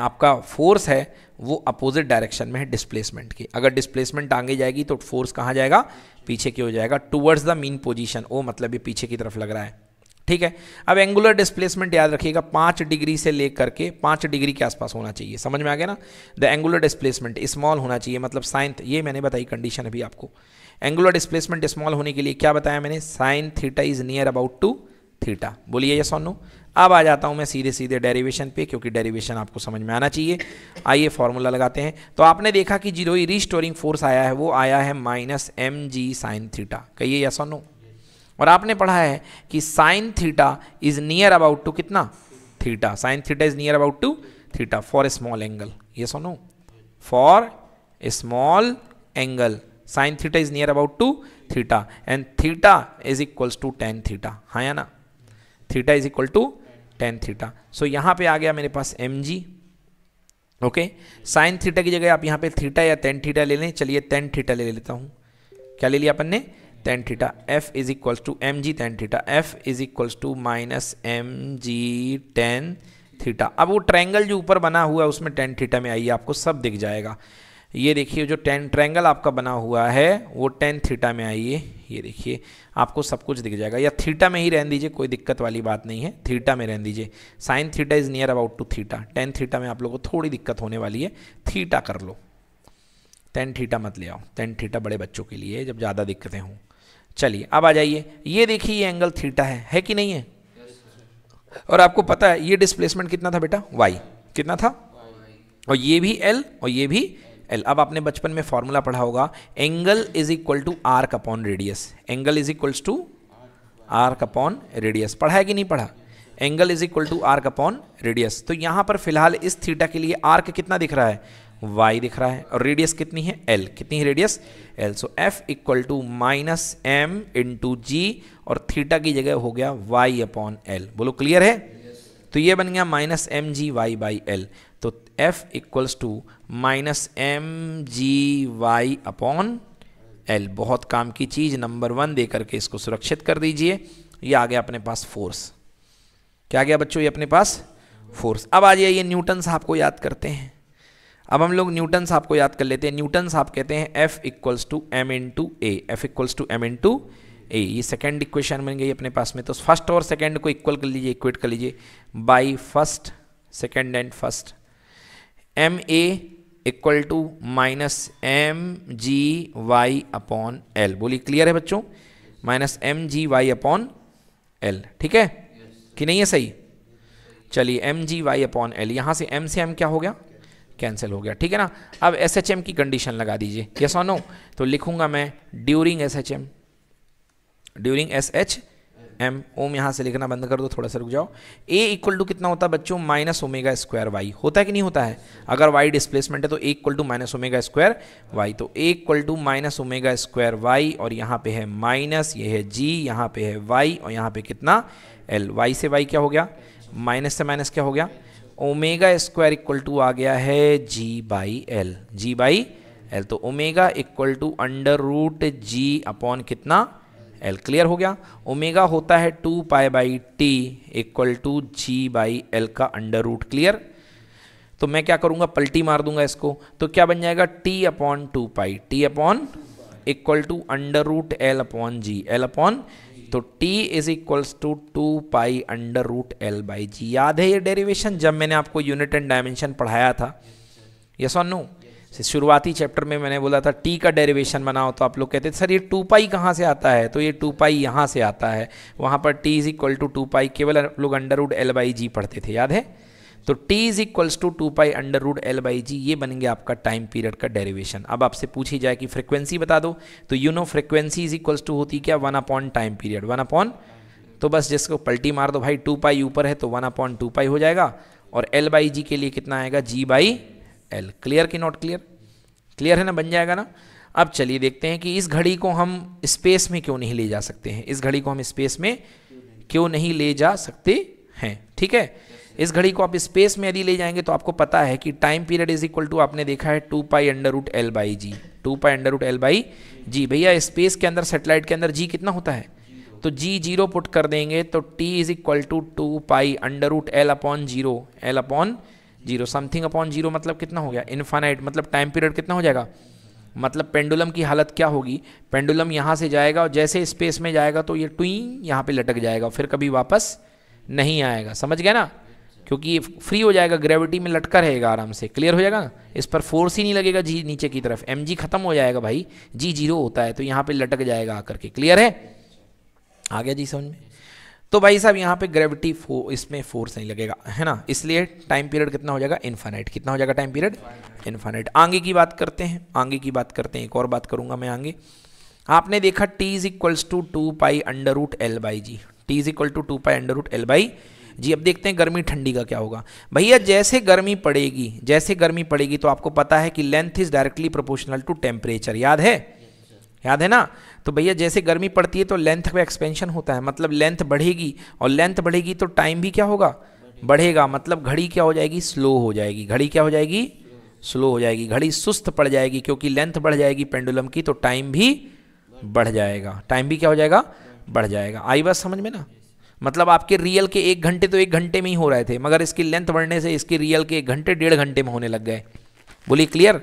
आपका force है वो अपोजिट डायरेक्शन में है डिस्प्लेसमेंट की अगर डिस्प्लेसमेंट आगे जाएगी तो फोर्स कहाँ जाएगा पीछे की हो जाएगा towards the mean position O मतलब ये पीछे की तरफ लग रहा है ठीक है अब एंगुलर डिस्प्लेसमेंट याद रखिएगा पाँच डिग्री से लेकर के पाँच डिग्री के आसपास होना चाहिए समझ में आ गया ना द एंगुलर डिस्प्लेसमेंट स्मॉल होना चाहिए मतलब साइन ये मैंने बताई कंडीशन अभी आपको एंगुलर डिस्प्लेसमेंट स्मॉल होने के लिए क्या बताया मैंने sine theta is near about to theta बोलिए ये सोनो अब आ जाता हूँ मैं सीधे सीधे डेरिवेशन पे क्योंकि डेरिवेशन आपको समझ में आना चाहिए आइए फॉर्मूला लगाते हैं तो आपने देखा कि जीरो रीस्टोरिंग फोर्स आया है वो आया है minus m g sine theta कहिए या सोनो और आपने पढ़ा है कि sine theta is near about to कितना theta sine theta is near about to theta for a small angle ये सुनो for a small angle sine theta is near about to theta and theta is equals to tan theta हाँ या ना theta is equal to tan theta so यहाँ पे आ गया मेरे पास m g okay sine theta की जगह आप यहाँ पे थीटा या टेन थीटा ले लें चलिए टेन थीटा ले लेता हूँ क्या ले लिया अपन ने tan theta F is equals to m g tan theta F is equals to minus m g tan theta अब वो ट्रायंगल जो ऊपर बना हुआ है उसमें टेन थीटा में आइए आपको सब दिख जाएगा ये देखिए जो टेन ट्रायंगल आपका बना हुआ है वो टेन थीटा में आइए ये देखिए आपको सब कुछ दिख जाएगा या थीटा में ही रहन दीजिए कोई दिक्कत वाली बात नहीं है थीटा में रहन दीजिए sine theta is near about to theta tan theta में आप लोगों को थोड़ी दिक्कत होने वाली है थीटा कर लो टेन थीटा मत ले आओ टेन थीटा बड़े बच्चों के लिए जब ज़्यादा दिक्कतें हों चलिए अब आ जाइए ये देखिए ये एंगल थीटा है है कि नहीं है और आपको पता है ये डिस्प्लेसमेंट कितना था बेटा वाई कितना था और ये भी एल और ये भी एल अब आपने बचपन में फॉर्मूला पढ़ा होगा angle is equal to arc upon radius angle is equals to arc upon radius पढ़ा है कि नहीं पढ़ा angle is equal to arc upon radius तो यहां पर फिलहाल इस थीटा के लिए आर्क कितना दिख रहा है वाई दिख रहा है और रेडियस कितनी है एल कितनी है radius l so F equal to minus m to g और थीटा की जगह हो गया वाई अपॉन एल बोलो क्लियर है तो ये बन गया minus m g y by L तो F equals to minus m g y upon l बहुत काम की चीज़ नंबर वन दे करके इसको सुरक्षित कर दीजिए ये आ गया अपने पास फोर्स क्या आ गया बच्चों ये अपने पास फोर्स अब आ जाइए ये न्यूटन साहब को याद करते हैं अब हम लोग न्यूटन साहब को याद कर लेते हैं न्यूटन साहब कहते हैं F equals to m into a F equals to m into a ये सेकेंड इक्वेशन बन गई अपने पास में तो फर्स्ट और सेकेंड को इक्वल कर लीजिए इक्वेट कर लीजिए by first second and first m a equal to minus m g y upon l बोली क्लियर है बच्चों minus m g y upon l ठीक है yes. कि नहीं है सही yes. चलिए m g y upon l यहाँ से एम से एम क्या हो गया कैंसिल हो गया ठीक है ना अब एस एच एम की कंडीशन लगा दीजिए यस और नो तो लिखूंगा मैं during S H M during S H M ओम यहाँ से लिखना बंद कर दो थोड़ा सा रुक जाओ ए इक्वल टू कितना होता है बच्चों माइनस ओमेगा स्क्वायर वाई होता है कि नहीं होता है अगर वाई डिस्प्लेसमेंट है तो a equal to minus omega square y तो a equal to minus omega square y और यहाँ पे है माइनस ये है जी यहाँ पे है वाई और यहाँ पे कितना एल वाई से वाई क्या हो गया माइनस से माइनस क्या हो गया ओमेगा स्क्वायर इक्वल टू आ गया है G by L G by L तो omega equal to under root G upon कितना एल क्लियर हो गया ओमेगा होता है two pi by T equal to G by L का अंडर रूट क्लियर तो मैं क्या करूंगा पलटी मार दूंगा इसको तो क्या बन जाएगा T upon two pi T upon equal to under root L upon G L upon तो t is equals to two pi under root L by G याद है ये डेरिवेशन जब मैंने आपको यूनिट एंड डायमेंशन पढ़ाया था यस और नो शुरुआती चैप्टर में मैंने बोला था टी का डेरिवेशन बनाओ तो आप लोग कहते थे सर ये टू पाई कहाँ से आता है तो ये टू पाई यहाँ से आता है वहाँ पर T is equal to two pi केवल आप लोग under root L by G पढ़ते थे याद है तो t is equals to two pi under root L by G ये बनेंगे आपका टाइम पीरियड का डेरिवेशन अब आपसे पूछी जाए कि फ्रीक्वेंसी बता दो तो you know frequency is equals to होती क्या one upon time period one upon तो बस जिसको पल्टी मार दो भाई टू पाई ऊपर है तो वन अपॉन टू पाई हो जाएगा और एल बाई जी के लिए कितना आएगा जी बाई एल क्लियर कि नॉट क्लियर क्लियर है ना बन जाएगा ना अब चलिए देखते हैं कि इस घड़ी को हम स्पेस में क्यों नहीं ले जा सकते हैं इस घड़ी को हम स्पेस में क्यों नहीं ले जा सकते हैं ठीक है इस घड़ी को आप स्पेस में यदि ले जाएंगे तो आपको पता है कि time period is equal to आपने देखा है two pi under root L by G two pi under root L by G भैया स्पेस के अंदर सेटेलाइट के अंदर जी कितना होता है तो जी जीरो पुट कर देंगे तो T is equal to two pi under root L upon zero L upon zero something upon zero मतलब कितना हो गया इन्फानाइट मतलब टाइम पीरियड कितना हो जाएगा मतलब पेंडुलम की हालत क्या होगी पेंडुलम यहाँ से जाएगा और जैसे स्पेस में जाएगा तो ये ट्वीन यहाँ पे लटक जाएगा फिर कभी वापस नहीं आएगा समझ गया ना क्योंकि ये फ्री हो जाएगा ग्रेविटी में लटका रहेगा आराम से क्लियर हो जाएगा इस पर फोर्स ही नहीं लगेगा जी नीचे की तरफ एम जी खत्म हो जाएगा भाई जी जीरो होता है तो यहाँ पे लटक जाएगा आकर के क्लियर है आ गया जी समझ में तो भाई साहब यहाँ पे ग्रेविटी फो, इसमें फोर्स नहीं लगेगा है ना इसलिए टाइम पीरियड कितना हो जाएगा इन्फानाइट कितना हो जाएगा टाइम पीरियड इन्फानाइट आगे की बात करते हैं आगे की बात करते हैं एक और बात करूँगा मैं आगे आपने देखा T is equals to two pi under root L by G T is equal to two pi under root L by G अब देखते हैं गर्मी ठंडी का क्या होगा भैया जैसे गर्मी पड़ेगी जैसे गर्मी पड़ेगी तो आपको पता है कि length is directly proportional to temperature याद है याद है ना तो भैया जैसे गर्मी पड़ती है तो लेंथ का एक्सपेंशन होता है मतलब लेंथ बढ़ेगी और लेंथ बढ़ेगी तो टाइम भी क्या होगा बढ़ेगा मतलब घड़ी क्या हो जाएगी स्लो हो जाएगी घड़ी क्या हो जाएगी स्लो हो जाएगी घड़ी सुस्त पड़ जाएगी क्योंकि लेंथ बढ़ जाएगी पेंडुलम की तो टाइम भी बढ़ जाएगा टाइम भी क्या हो जाएगा बढ़ जाएगा आई बात समझ में ना मतलब आपके रियल के एक घंटे तो एक घंटे में ही हो रहे थे मगर इसकी लेंथ बढ़ने से इसके रियल के एक घंटे डेढ़ घंटे में होने लग गए बोलिए क्लियर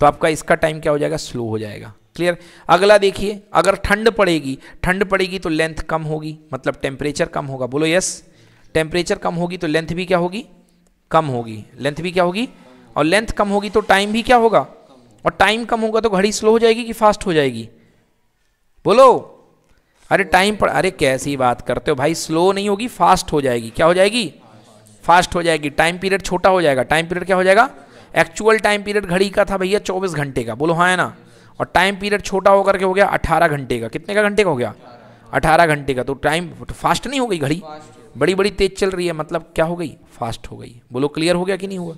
तो आपका इसका टाइम क्या हो जाएगा स्लो हो जाएगा क्लियर अगला देखिए अगर ठंड पड़ेगी ठंड पड़ेगी तो लेंथ कम होगी मतलब टेम्परेचर कम होगा बोलो यस टेम्परेचर कम होगी तो लेंथ भी क्या होगी कम होगी लेंथ भी क्या होगी और लेंथ कम होगी तो टाइम भी क्या होगा और टाइम कम होगा तो घड़ी स्लो हो जाएगी कि फास्ट हो जाएगी बोलो अरे टाइम पर अरे कैसी बात करते हो भाई स्लो नहीं होगी फास्ट हो जाएगी क्या हो जाएगी फास्ट हो जाएगी टाइम पीरियड छोटा हो जाएगा टाइम पीरियड क्या हो जाएगा एक्चुअल टाइम पीरियड घड़ी का था भैया चौबीस घंटे का बोलो हाँ है ना और टाइम पीरियड छोटा होकर के हो गया अठारह घंटे का कितने का घंटे का हो गया अठारह घंटे का तो टाइम फास्ट नहीं हो गई घड़ी बड़ी बड़ी तेज चल रही है मतलब क्या हो गई फास्ट हो गई बोलो क्लियर हो गया कि नहीं हुआ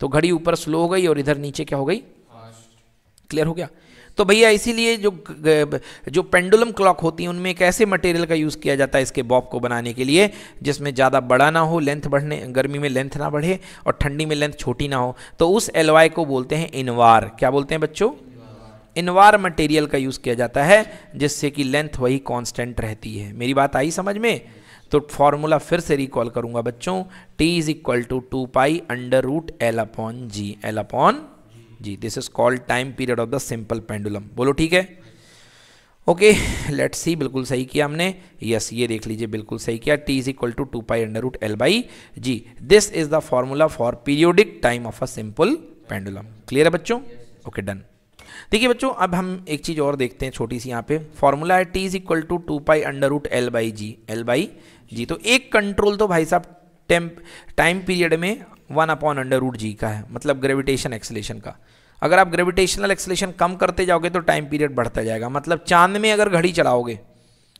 तो घड़ी ऊपर स्लो हो गई और इधर नीचे क्या हो गई क्लियर हो गया तो भैया इसीलिए जो जो पेंडुलम क्लॉक होती है उनमें एक ऐसे मटेरियल का यूज़ किया जाता है इसके बॉब को बनाने के लिए जिसमें ज़्यादा बड़ा ना हो लेंथ बढ़ने गर्मी में लेंथ ना बढ़े और ठंडी में लेंथ छोटी ना हो तो उस एलवाई को बोलते हैं इनवार क्या बोलते हैं बच्चों इनवार मटेरियल का यूज़ किया जाता है जिससे कि लेंथ वही कांस्टेंट रहती है मेरी बात आई समझ में तो फॉर्मूला फिर से रिकॉल करूंगा बच्चों T is equal to two pi under root L upon G L upon G this is called time period of the simple pendulum बोलो ठीक है ओके लेट्स सी बिल्कुल सही किया हमने यस yes, ये देख लीजिए बिल्कुल सही किया T is equal to two pi under root L by G this is the formula for periodic time of a simple pendulum clear है बच्चों ओके डन देखिए बच्चों अब हम एक चीज़ और देखते हैं छोटी सी यहाँ पे फॉर्मूला है T is equal to two pi under root L by G L by G तो एक कंट्रोल तो भाई साहब टेम टाइम पीरियड में one upon under root G का है मतलब ग्रेविटेशन एक्सलेशन का अगर आप ग्रेविटेशनल एक्सलेशन कम करते जाओगे तो टाइम पीरियड बढ़ता जाएगा मतलब चांद में अगर घड़ी चलाओगे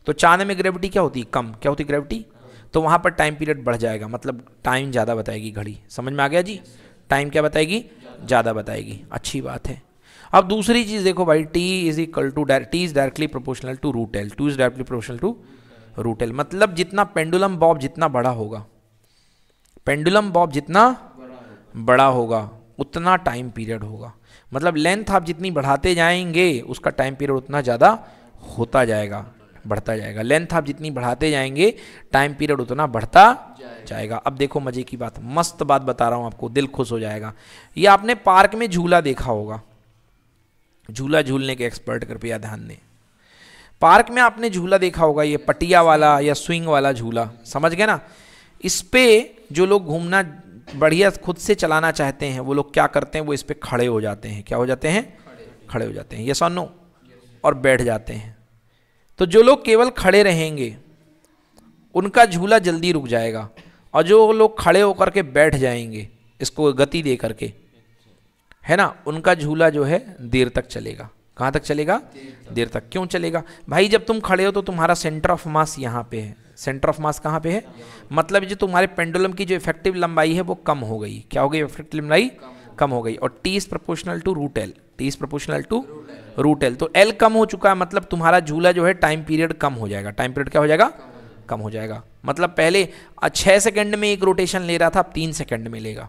तो चांद में ग्रेविटी क्या होती है कम क्या होती ग्रेविटी तो वहाँ पर टाइम पीरियड बढ़ जाएगा मतलब टाइम ज़्यादा बताएगी घड़ी समझ में आ गया जी टाइम क्या बताएगी ज़्यादा बताएगी अच्छी बात है अब दूसरी चीज़ देखो भाई T is equal to T is directly proportional to root L two is directly proportional to root L मतलब जितना पेंडुलम बॉब जितना बड़ा होगा पेंडुलम बॉब जितना बड़ा होगा उतना टाइम पीरियड होगा मतलब लेंथ आप जितनी बढ़ाते जाएंगे उसका टाइम पीरियड उतना ज़्यादा होता जाएगा बढ़ता जाएगा लेंथ आप जितनी बढ़ाते जाएंगे टाइम पीरियड उतना बढ़ता जाएगा।, जाएगा अब देखो मज़े की बात मस्त बात बता रहा हूँ आपको दिल खुश हो जाएगा ये आपने पार्क में झूला देखा होगा झूला झूलने के एक्सपर्ट कृपया ध्यान दें पार्क में आपने झूला देखा होगा ये पटिया वाला या स्विंग वाला झूला समझ गए ना इस पर जो लोग घूमना बढ़िया खुद से चलाना चाहते हैं वो लोग क्या करते हैं वो इस पर खड़े हो जाते हैं क्या हो जाते हैं खड़े हो जाते हैं यस और नो और बैठ जाते हैं तो जो लोग केवल खड़े रहेंगे उनका झूला जल्दी रुक जाएगा और जो लोग खड़े होकर के बैठ जाएंगे इसको गति दे करके है ना उनका झूला जो है देर तक चलेगा कहाँ तक चलेगा देर तक, देर तक क्यों चलेगा भाई जब तुम खड़े हो तो तुम्हारा सेंटर ऑफ मास यहाँ पे है सेंटर ऑफ मास कहाँ पे है मतलब जो तुम्हारे पेंडुलम की जो इफेक्टिव लंबाई है वो कम हो गई क्या हो गई इफेक्टिव लंबाई कम हो गई और T is proportional to root L T is proportional to root L तो एल कम हो चुका है मतलब तुम्हारा झूला जो है टाइम पीरियड कम हो जाएगा टाइम पीरियड क्या हो जाएगा कम हो जाएगा मतलब पहले छः सेकेंड में एक रोटेशन ले रहा था अब तीन सेकेंड में लेगा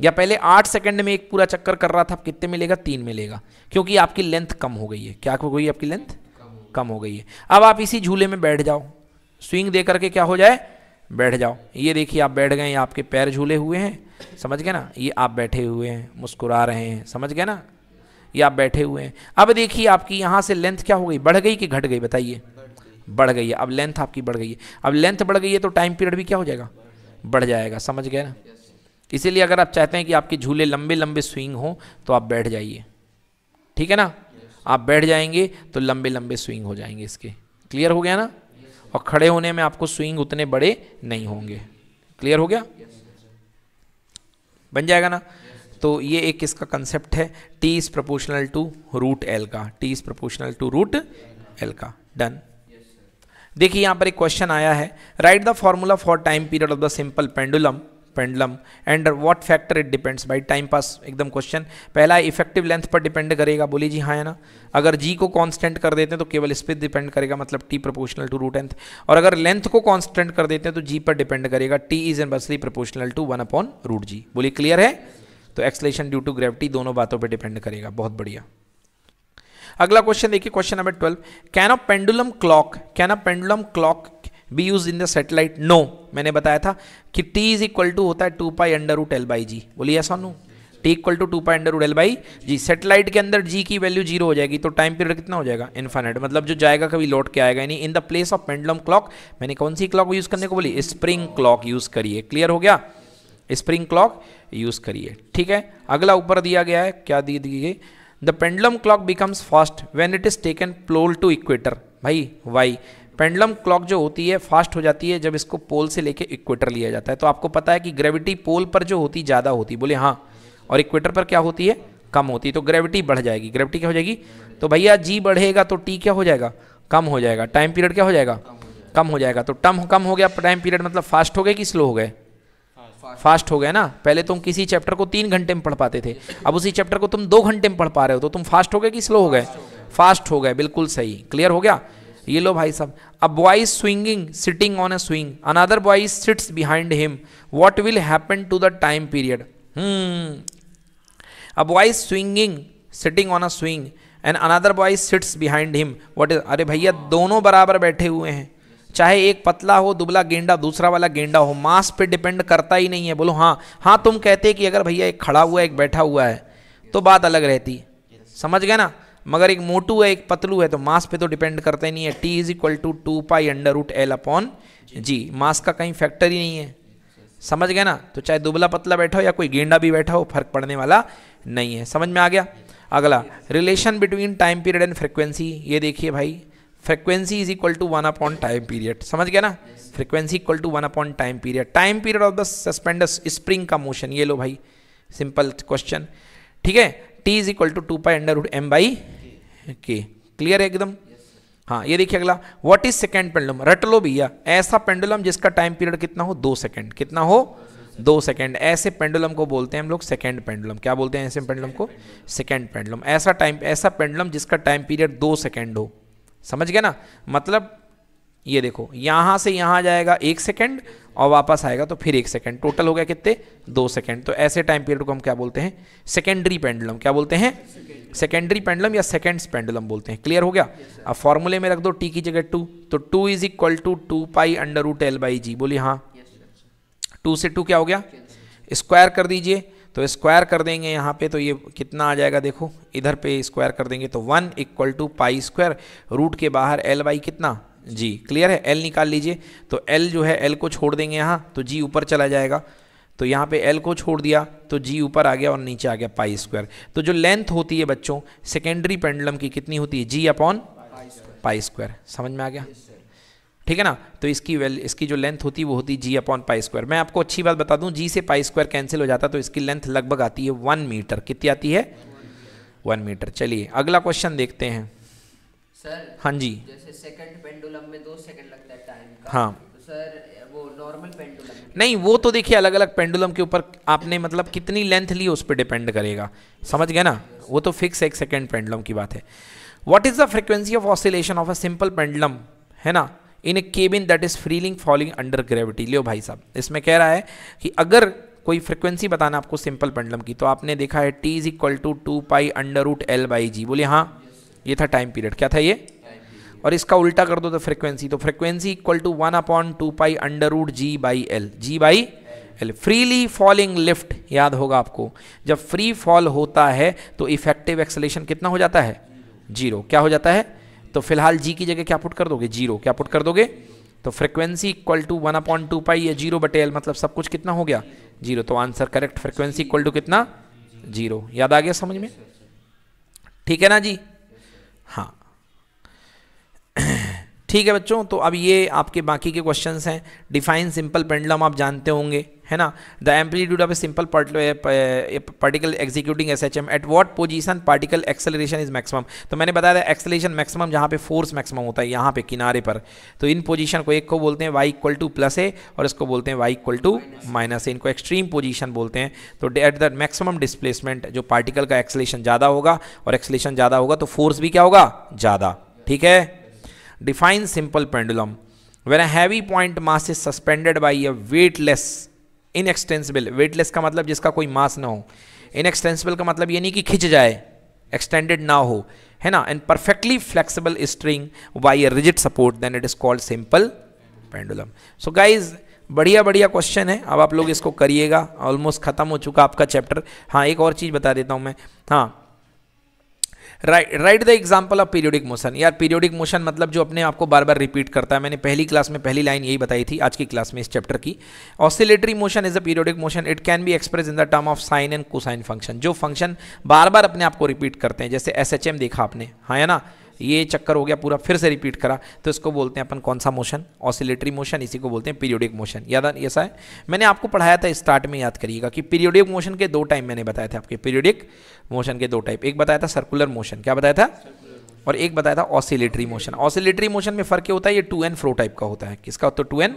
या पहले आठ सेकंड में एक पूरा चक्कर कर रहा था अब कितने मिलेगा तीन मिलेगा क्योंकि आपकी लेंथ कम हो गई है क्या हो गई आपकी लेंथ कम हो गई है अब आप इसी झूले में बैठ जाओ स्विंग दे करके क्या हो जाए बैठ जाओ ये देखिए आप बैठ गए आपके पैर झूले हुए हैं समझ गए ना ये आप बैठे हुए हैं मुस्कुरा रहे हैं समझ गए ना ये आप बैठे हुए हैं अब देखिए आपकी यहाँ से लेंथ क्या हो गई बढ़ गई कि घट गई बताइए बढ़ गई है अब लेंथ आपकी बढ़ गई है अब लेंथ बढ़ गई है तो टाइम पीरियड भी क्या हो जाएगा बढ़ जाएगा समझ गए ना इसीलिए अगर आप चाहते हैं कि आपके झूले लंबे लंबे स्विंग हों तो आप बैठ जाइए ठीक है ना आप बैठ जाएंगे तो लंबे लंबे स्विंग हो जाएंगे इसके क्लियर हो गया ना और खड़े होने में आपको स्विंग उतने बड़े नहीं होंगे क्लियर हो गया बन जाएगा ना तो ये एक इसका कंसेप्ट है T is proportional to root L का T is proportional to root L का डन देखिए यहां पर एक क्वेश्चन आया है right the formula for time period of the simple pendulum pendulum and what factor it depends by time pass एकदम question पहला इफेक्टिव लेंथ पर डिपेंड करेगा बोली जी हाँ है ना अगर जी को कॉन्स्टेंट कर देते हैं तो केवल इस पर डिपेंड करेगा मतलब टी प्रोपोर्शनल टू रूट एंथ और अगर लेंथ को कॉन्स्टेंट कर देते हैं तो जी पर डिपेंड करेगा T is inversely proportional to one upon root G बोली क्लियर है तो एक्सलेशन ड्यू टू ग्रेविटी दोनों बातों पर डिपेंड करेगा बहुत बढ़िया अगला क्वेश्चन देखिए question number twelve can a pendulum clock can a pendulum clock be use in the satellite no मैंने बताया था कि टी इज इक्वल टू होता है two pi under root L by G बोलिए ऐसा no T equal to two pi under root L by G satellite के अंदर जी की वैल्यू जीरो हो जाएगी तो टाइम पीरियड कितना हो जाएगा इन्फानेट मतलब जो जाएगा कभी लौट के आएगा यानी in the place of pendulum clock मैंने कौन सी क्लॉक यूज़ करने को बोली स्प्रिंग क्लॉक यूज़ करिए क्लियर हो गया स्प्रिंग क्लॉक यूज़ करिए ठीक है अगला ऊपर दिया गया है क्या दी गई the pendulum clock becomes fast when it is taken pole to equator भाई वाई पेंडलम क्लॉक जो होती है फास्ट हो जाती है जब इसको पोल से लेके इक्वेटर लिया जाता है तो आपको पता है कि ग्रेविटी पोल पर जो होती ज़्यादा होती बोले हाँ और इक्वेटर पर क्या होती है कम होती है तो ग्रेविटी बढ़ जाएगी ग्रेविटी क्या हो जाएगी तो भैया जी बढ़ेगा तो टी क्या हो जाएगा कम हो जाएगा टाइम पीरियड क्या हो जाएगा कम हो जाएगा तो टम कम हो गया टाइम पीरियड मतलब फास्ट हो गए कि स्लो हो गए फास्ट हो गए ना पहले तुम तो किसी चैप्टर को तीन घंटे में पढ़ पाते थे अब उसी चैप्टर को तुम दो घंटे में पढ़ पा रहे हो तो तुम फास्ट हो गए कि स्लो हो गए फास्ट हो गए बिल्कुल सही क्लियर हो गया ये लो भाई साहब a boy swinging sitting on a swing another boy sits behind him what will happen to the time period a boy swinging sitting on a swing and another boy sits behind him what is अरे भैया दोनों बराबर बैठे हुए हैं चाहे एक पतला हो दुबला गेंडा दूसरा वाला गेंडा हो मास पे डिपेंड करता ही नहीं है बोलो हाँ हाँ तुम कहते कि अगर भैया एक खड़ा हुआ है एक बैठा हुआ है तो बात अलग रहती समझ गए ना मगर एक मोटू है एक पतलू है तो मास पे तो डिपेंड करते नहीं है T is equal to two pi under root L upon G mass का कहीं फैक्टर ही नहीं है समझ गया ना तो चाहे दुबला पतला बैठा हो या कोई गेंडा भी बैठा हो फर्क पड़ने वाला नहीं है समझ में आ गया अगला relation between time period and frequency ये देखिए भाई frequency is equal to one upon time period समझ गया ना frequency equal to one upon time period time period of the suspends spring का मोशन ये लो भाई सिंपल क्वेश्चन ठीक है T is equal to two pi under root M by K clear है एकदम हाँ ये देखिए अगला व्हाट इज सेकेंड पेंडुलम रट लो भैया ऐसा पेंडुलम जिसका टाइम पीरियड कितना हो दो सेकेंड कितना हो दो सेकेंड ऐसे पेंडुलम को बोलते हैं हम लोग सेकेंड पेंडुलम क्या बोलते हैं ऐसे पेंडुलम को सेकेंड पेंडुलम ऐसा टाइम ऐसा पेंडुलम जिसका टाइम पीरियड दो सेकेंड हो समझ गया ना मतलब ये देखो यहां से यहां जाएगा एक सेकेंड और वापस आएगा तो फिर एक सेकेंड टोटल हो गया कितने दो सेकेंड तो ऐसे टाइम पीरियड को हम क्या बोलते हैं सेकेंडरी पेंडुलम क्या बोलते हैं सेकेंडरी पेंडुलम या सेकेंड्स पेंडुलम बोलते हैं क्लियर हो गया अब फॉर्मूले में रख दो टी की जगह टू तो two is equal to two pi under root L by G बोलिए हाँ टू से टू क्या हो गया स्क्वायर कर दीजिए तो स्क्वायर कर देंगे यहाँ पे तो ये कितना आ जाएगा देखो इधर पे स्क्वायर कर देंगे तो one equal to pi square root के बाहर एल बाई कितना जी क्लियर है एल निकाल लीजिए तो एल जो है एल को छोड़ देंगे यहाँ तो जी ऊपर चला जाएगा तो यहाँ पे एल को छोड़ दिया तो जी ऊपर आ गया और नीचे आ गया पाई स्क्वायर तो जो लेंथ होती है बच्चों सेकेंडरी पेंडलम की कितनी होती है जी अपॉन पाई स्क्वायर समझ में आ गया ठीक है ना तो इसकी वेल इसकी जो लेंथ होती है वो होती है जी अपॉन पाई स्क्वायर मैं आपको अच्छी बात बता दूं जी से पाई स्क्वायर कैंसिल हो जाता तो इसकी लेंथ लगभग आती है वन मीटर कितनी आती है वन मीटर चलिए अगला क्वेश्चन देखते हैं सर हाँ जी जैसे सेकंड पेंडुलम में दो सेकंड लगता है टाइम का हाँ सर तो वो नॉर्मल पेंडुलम नहीं वो तो देखिए अलग अलग पेंडुलम के ऊपर आपने मतलब कितनी लेंथ ली उस पर डिपेंड करेगा समझ गया ना वो तो फिक्स एक सेकंड पेंडुलम की बात है what is the frequency of oscillation of a simple pendulum है ना in a cabin that is freely falling under gravity लियो भाई साहब इसमें कह रहा है कि अगर कोई फ्रिक्वेंसी बताना आपको सिंपल पेंडुलम की तो आपने देखा है T is equal to two pi under root L by G बोलिए हाँ ये था टाइम पीरियड क्या था ये और इसका उल्टा कर दो तो फ्रीक्वेंसी तो frequency equal to one upon two pi under root G by L G by L freely falling lift याद होगा आपको जब फ्री फॉल होता है तो इफेक्टिव एक्सलेशन कितना हो जाता है जीरो क्या हो जाता है तो फिलहाल जी की जगह क्या पुट कर दोगे जीरो क्या पुट कर दोगे तो frequency equal to one upon two pi या जीरो बटे एल मतलब सब कुछ कितना हो गया जीरो तो answer correct frequency equal to कितना जीरो याद आ गया समझ में ठीक है ना जी हाँ ठीक है बच्चों तो अब ये आपके बाकी के क्वेश्चंस हैं डिफाइन सिंपल पेंडलम आप जानते होंगे है ना the amplitude of a simple particle executing S H M at what position particle acceleration is maximum तो मैंने बताया था एक्सेलेशन मैक्सिमम जहाँ पे फोर्स मैक्सिमम होता है यहाँ पे किनारे पर तो इन पोजीशन को एक को बोलते हैं Y equal to plus A और इसको बोलते हैं Y equal to minus A इनको एक्सट्रीम पोजीशन बोलते हैं तो एट द मैक्सिमम डिस्प्लेसमेंट जो पार्टिकल का एक्सलेशन ज़्यादा होगा और एक्सलेशन ज़्यादा होगा तो फोर्स भी क्या होगा ज़्यादा ठीक है define simple pendulum when a heavy point mass is suspended by a weightless inextensible weightless का मतलब जिसका कोई मास ना हो इनएक्सटेंसिबल का मतलब ये नहीं कि खिंच जाए एक्सटेंडेड ना हो है ना and perfectly flexible string by a rigid support then it is called simple pendulum so guys बढ़िया बढ़िया क्वेश्चन है अब आप लोग इसको करिएगा ऑलमोस्ट खत्म हो चुका आपका चैप्टर हाँ एक और चीज़ बता देता हूँ मैं हाँ right right the example of periodic motion यार पीरियोडिक मोशन मतलब जो अपने आप को बार बार रिपीट करता है मैंने पहली क्लास में पहली लाइन यही बताई थी आज की क्लास में इस चैप्टर की oscillatory motion is a periodic motion it can be express in the term of sine and cosine function जो फंक्शन बार बार अपने आप को रिपीट करते हैं जैसे एस देखा आपने हाँ है ना ये चक्कर हो गया पूरा फिर से रिपीट करा तो इसको बोलते हैं अपन कौन सा मोशन ऑसिलेटरी मोशन इसी को बोलते हैं पीरियोडिक मोशन याद ऐसा है मैंने आपको पढ़ाया था स्टार्ट में याद करिएगा कि पीरियोडिक मोशन के दो टाइप मैंने बताया था आपके पीरियोडिक मोशन के दो टाइप एक बताया था सर्कुलर मोशन क्या बताया था और एक बताया था ऑसिलेटरी मोशन ऑसिलेटरी मोशन में फर्क क्या होता है ये टू एन फ्रो टाइप का होता है किसका तो टू एन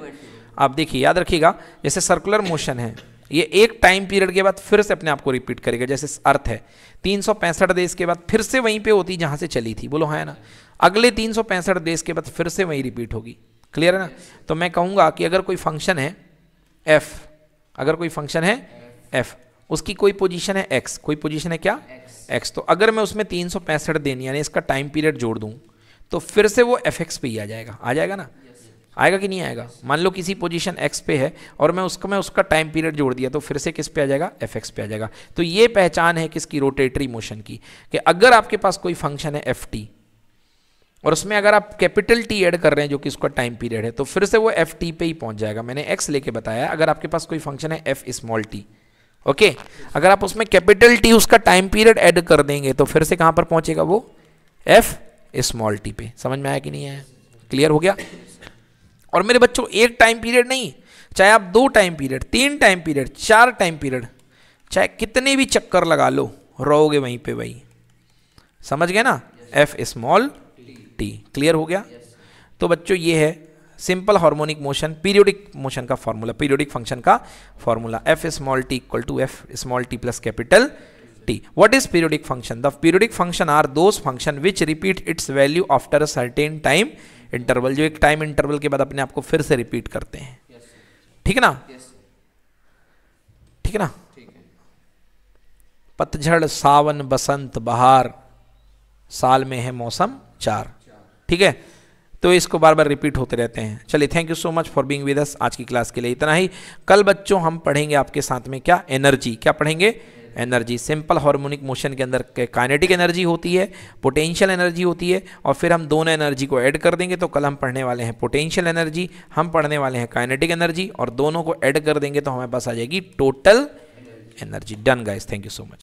आप देखिए याद रखिएगा जैसे सर्कुलर मोशन है ये एक टाइम पीरियड के बाद फिर से अपने आप को रिपीट करेगा जैसे अर्थ है तीन देश के बाद फिर से वहीं पे होती जहां से चली थी बोलो है हाँ ना अगले तीन देश के बाद फिर से वहीं रिपीट होगी क्लियर है ना तो मैं कहूंगा कि अगर कोई फंक्शन है एफ अगर कोई फंक्शन है एफ उसकी कोई पोजीशन है एक्स कोई पोजीशन है क्या एक्स तो अगर मैं उसमें तीन सौ पैंसठ दिन यानी इसका टाइम पीरियड जोड़ दूँ तो फिर से वो एफ एक्स पे ही आ जाएगा आ जाएगा ना आएगा कि नहीं आएगा मान लो किसी पोजीशन एक्स पे है और मैं उसको मैं उसका टाइम पीरियड जोड़ दिया तो फिर से किस पे आ जाएगा एफ एक्स पे आ जाएगा तो ये पहचान है किसकी रोटेटरी मोशन की कि अगर आपके पास कोई फंक्शन है एफ टी और उसमें अगर आप कैपिटल टी ऐड कर रहे हैं जो कि उसका टाइम पीरियड है तो फिर से वो एफ टी पे ही पहुंच जाएगा मैंने एक्स लेके बताया अगर आपके पास कोई फंक्शन है एफ स्मॉल टी ओके अगर आप उसमें कैपिटल टी उसका टाइम पीरियड ऐड कर देंगे तो फिर से कहाँ पर पहुंचेगा वो एफ स्मॉल टी पे समझ में आया कि नहीं आया क्लियर हो गया और मेरे बच्चों एक टाइम पीरियड नहीं चाहे आप दो टाइम पीरियड तीन टाइम पीरियड चार टाइम पीरियड चाहे कितने भी चक्कर लगा लो रहोगे वहीं पे भाई समझ गए ना एफ स्मॉल टी क्लियर हो गया yes. तो बच्चों ये है simple harmonic motion periodic motion का फॉर्मूला पीरियोडिक फंक्शन का formula F small T equal to F small T plus capital T what is periodic function the periodic function are those function which repeat its value after a certain time interval जो एक time interval के बाद अपने आप को फिर से repeat करते हैं ठीक है ना ठीक है ना पतझड़ सावन बसंत बहार साल में है मौसम चार ठीक है तो इसको बार बार रिपीट होते रहते हैं चलिए thank you so much for being with us आज की क्लास के लिए इतना ही कल बच्चों हम पढ़ेंगे आपके साथ में क्या एनर्जी क्या पढ़ेंगे एनर्जी सिंपल हार्मोनिक मोशन के अंदर काइनेटिक एनर्जी होती है पोटेंशियल एनर्जी होती है और फिर हम दोनों एनर्जी को ऐड कर देंगे तो कल हम पढ़ने वाले हैं पोटेंशियल एनर्जी हम पढ़ने वाले हैं काइनेटिक एनर्जी और दोनों को ऐड कर देंगे तो हमारे पास आ जाएगी total energy done guys thank you so much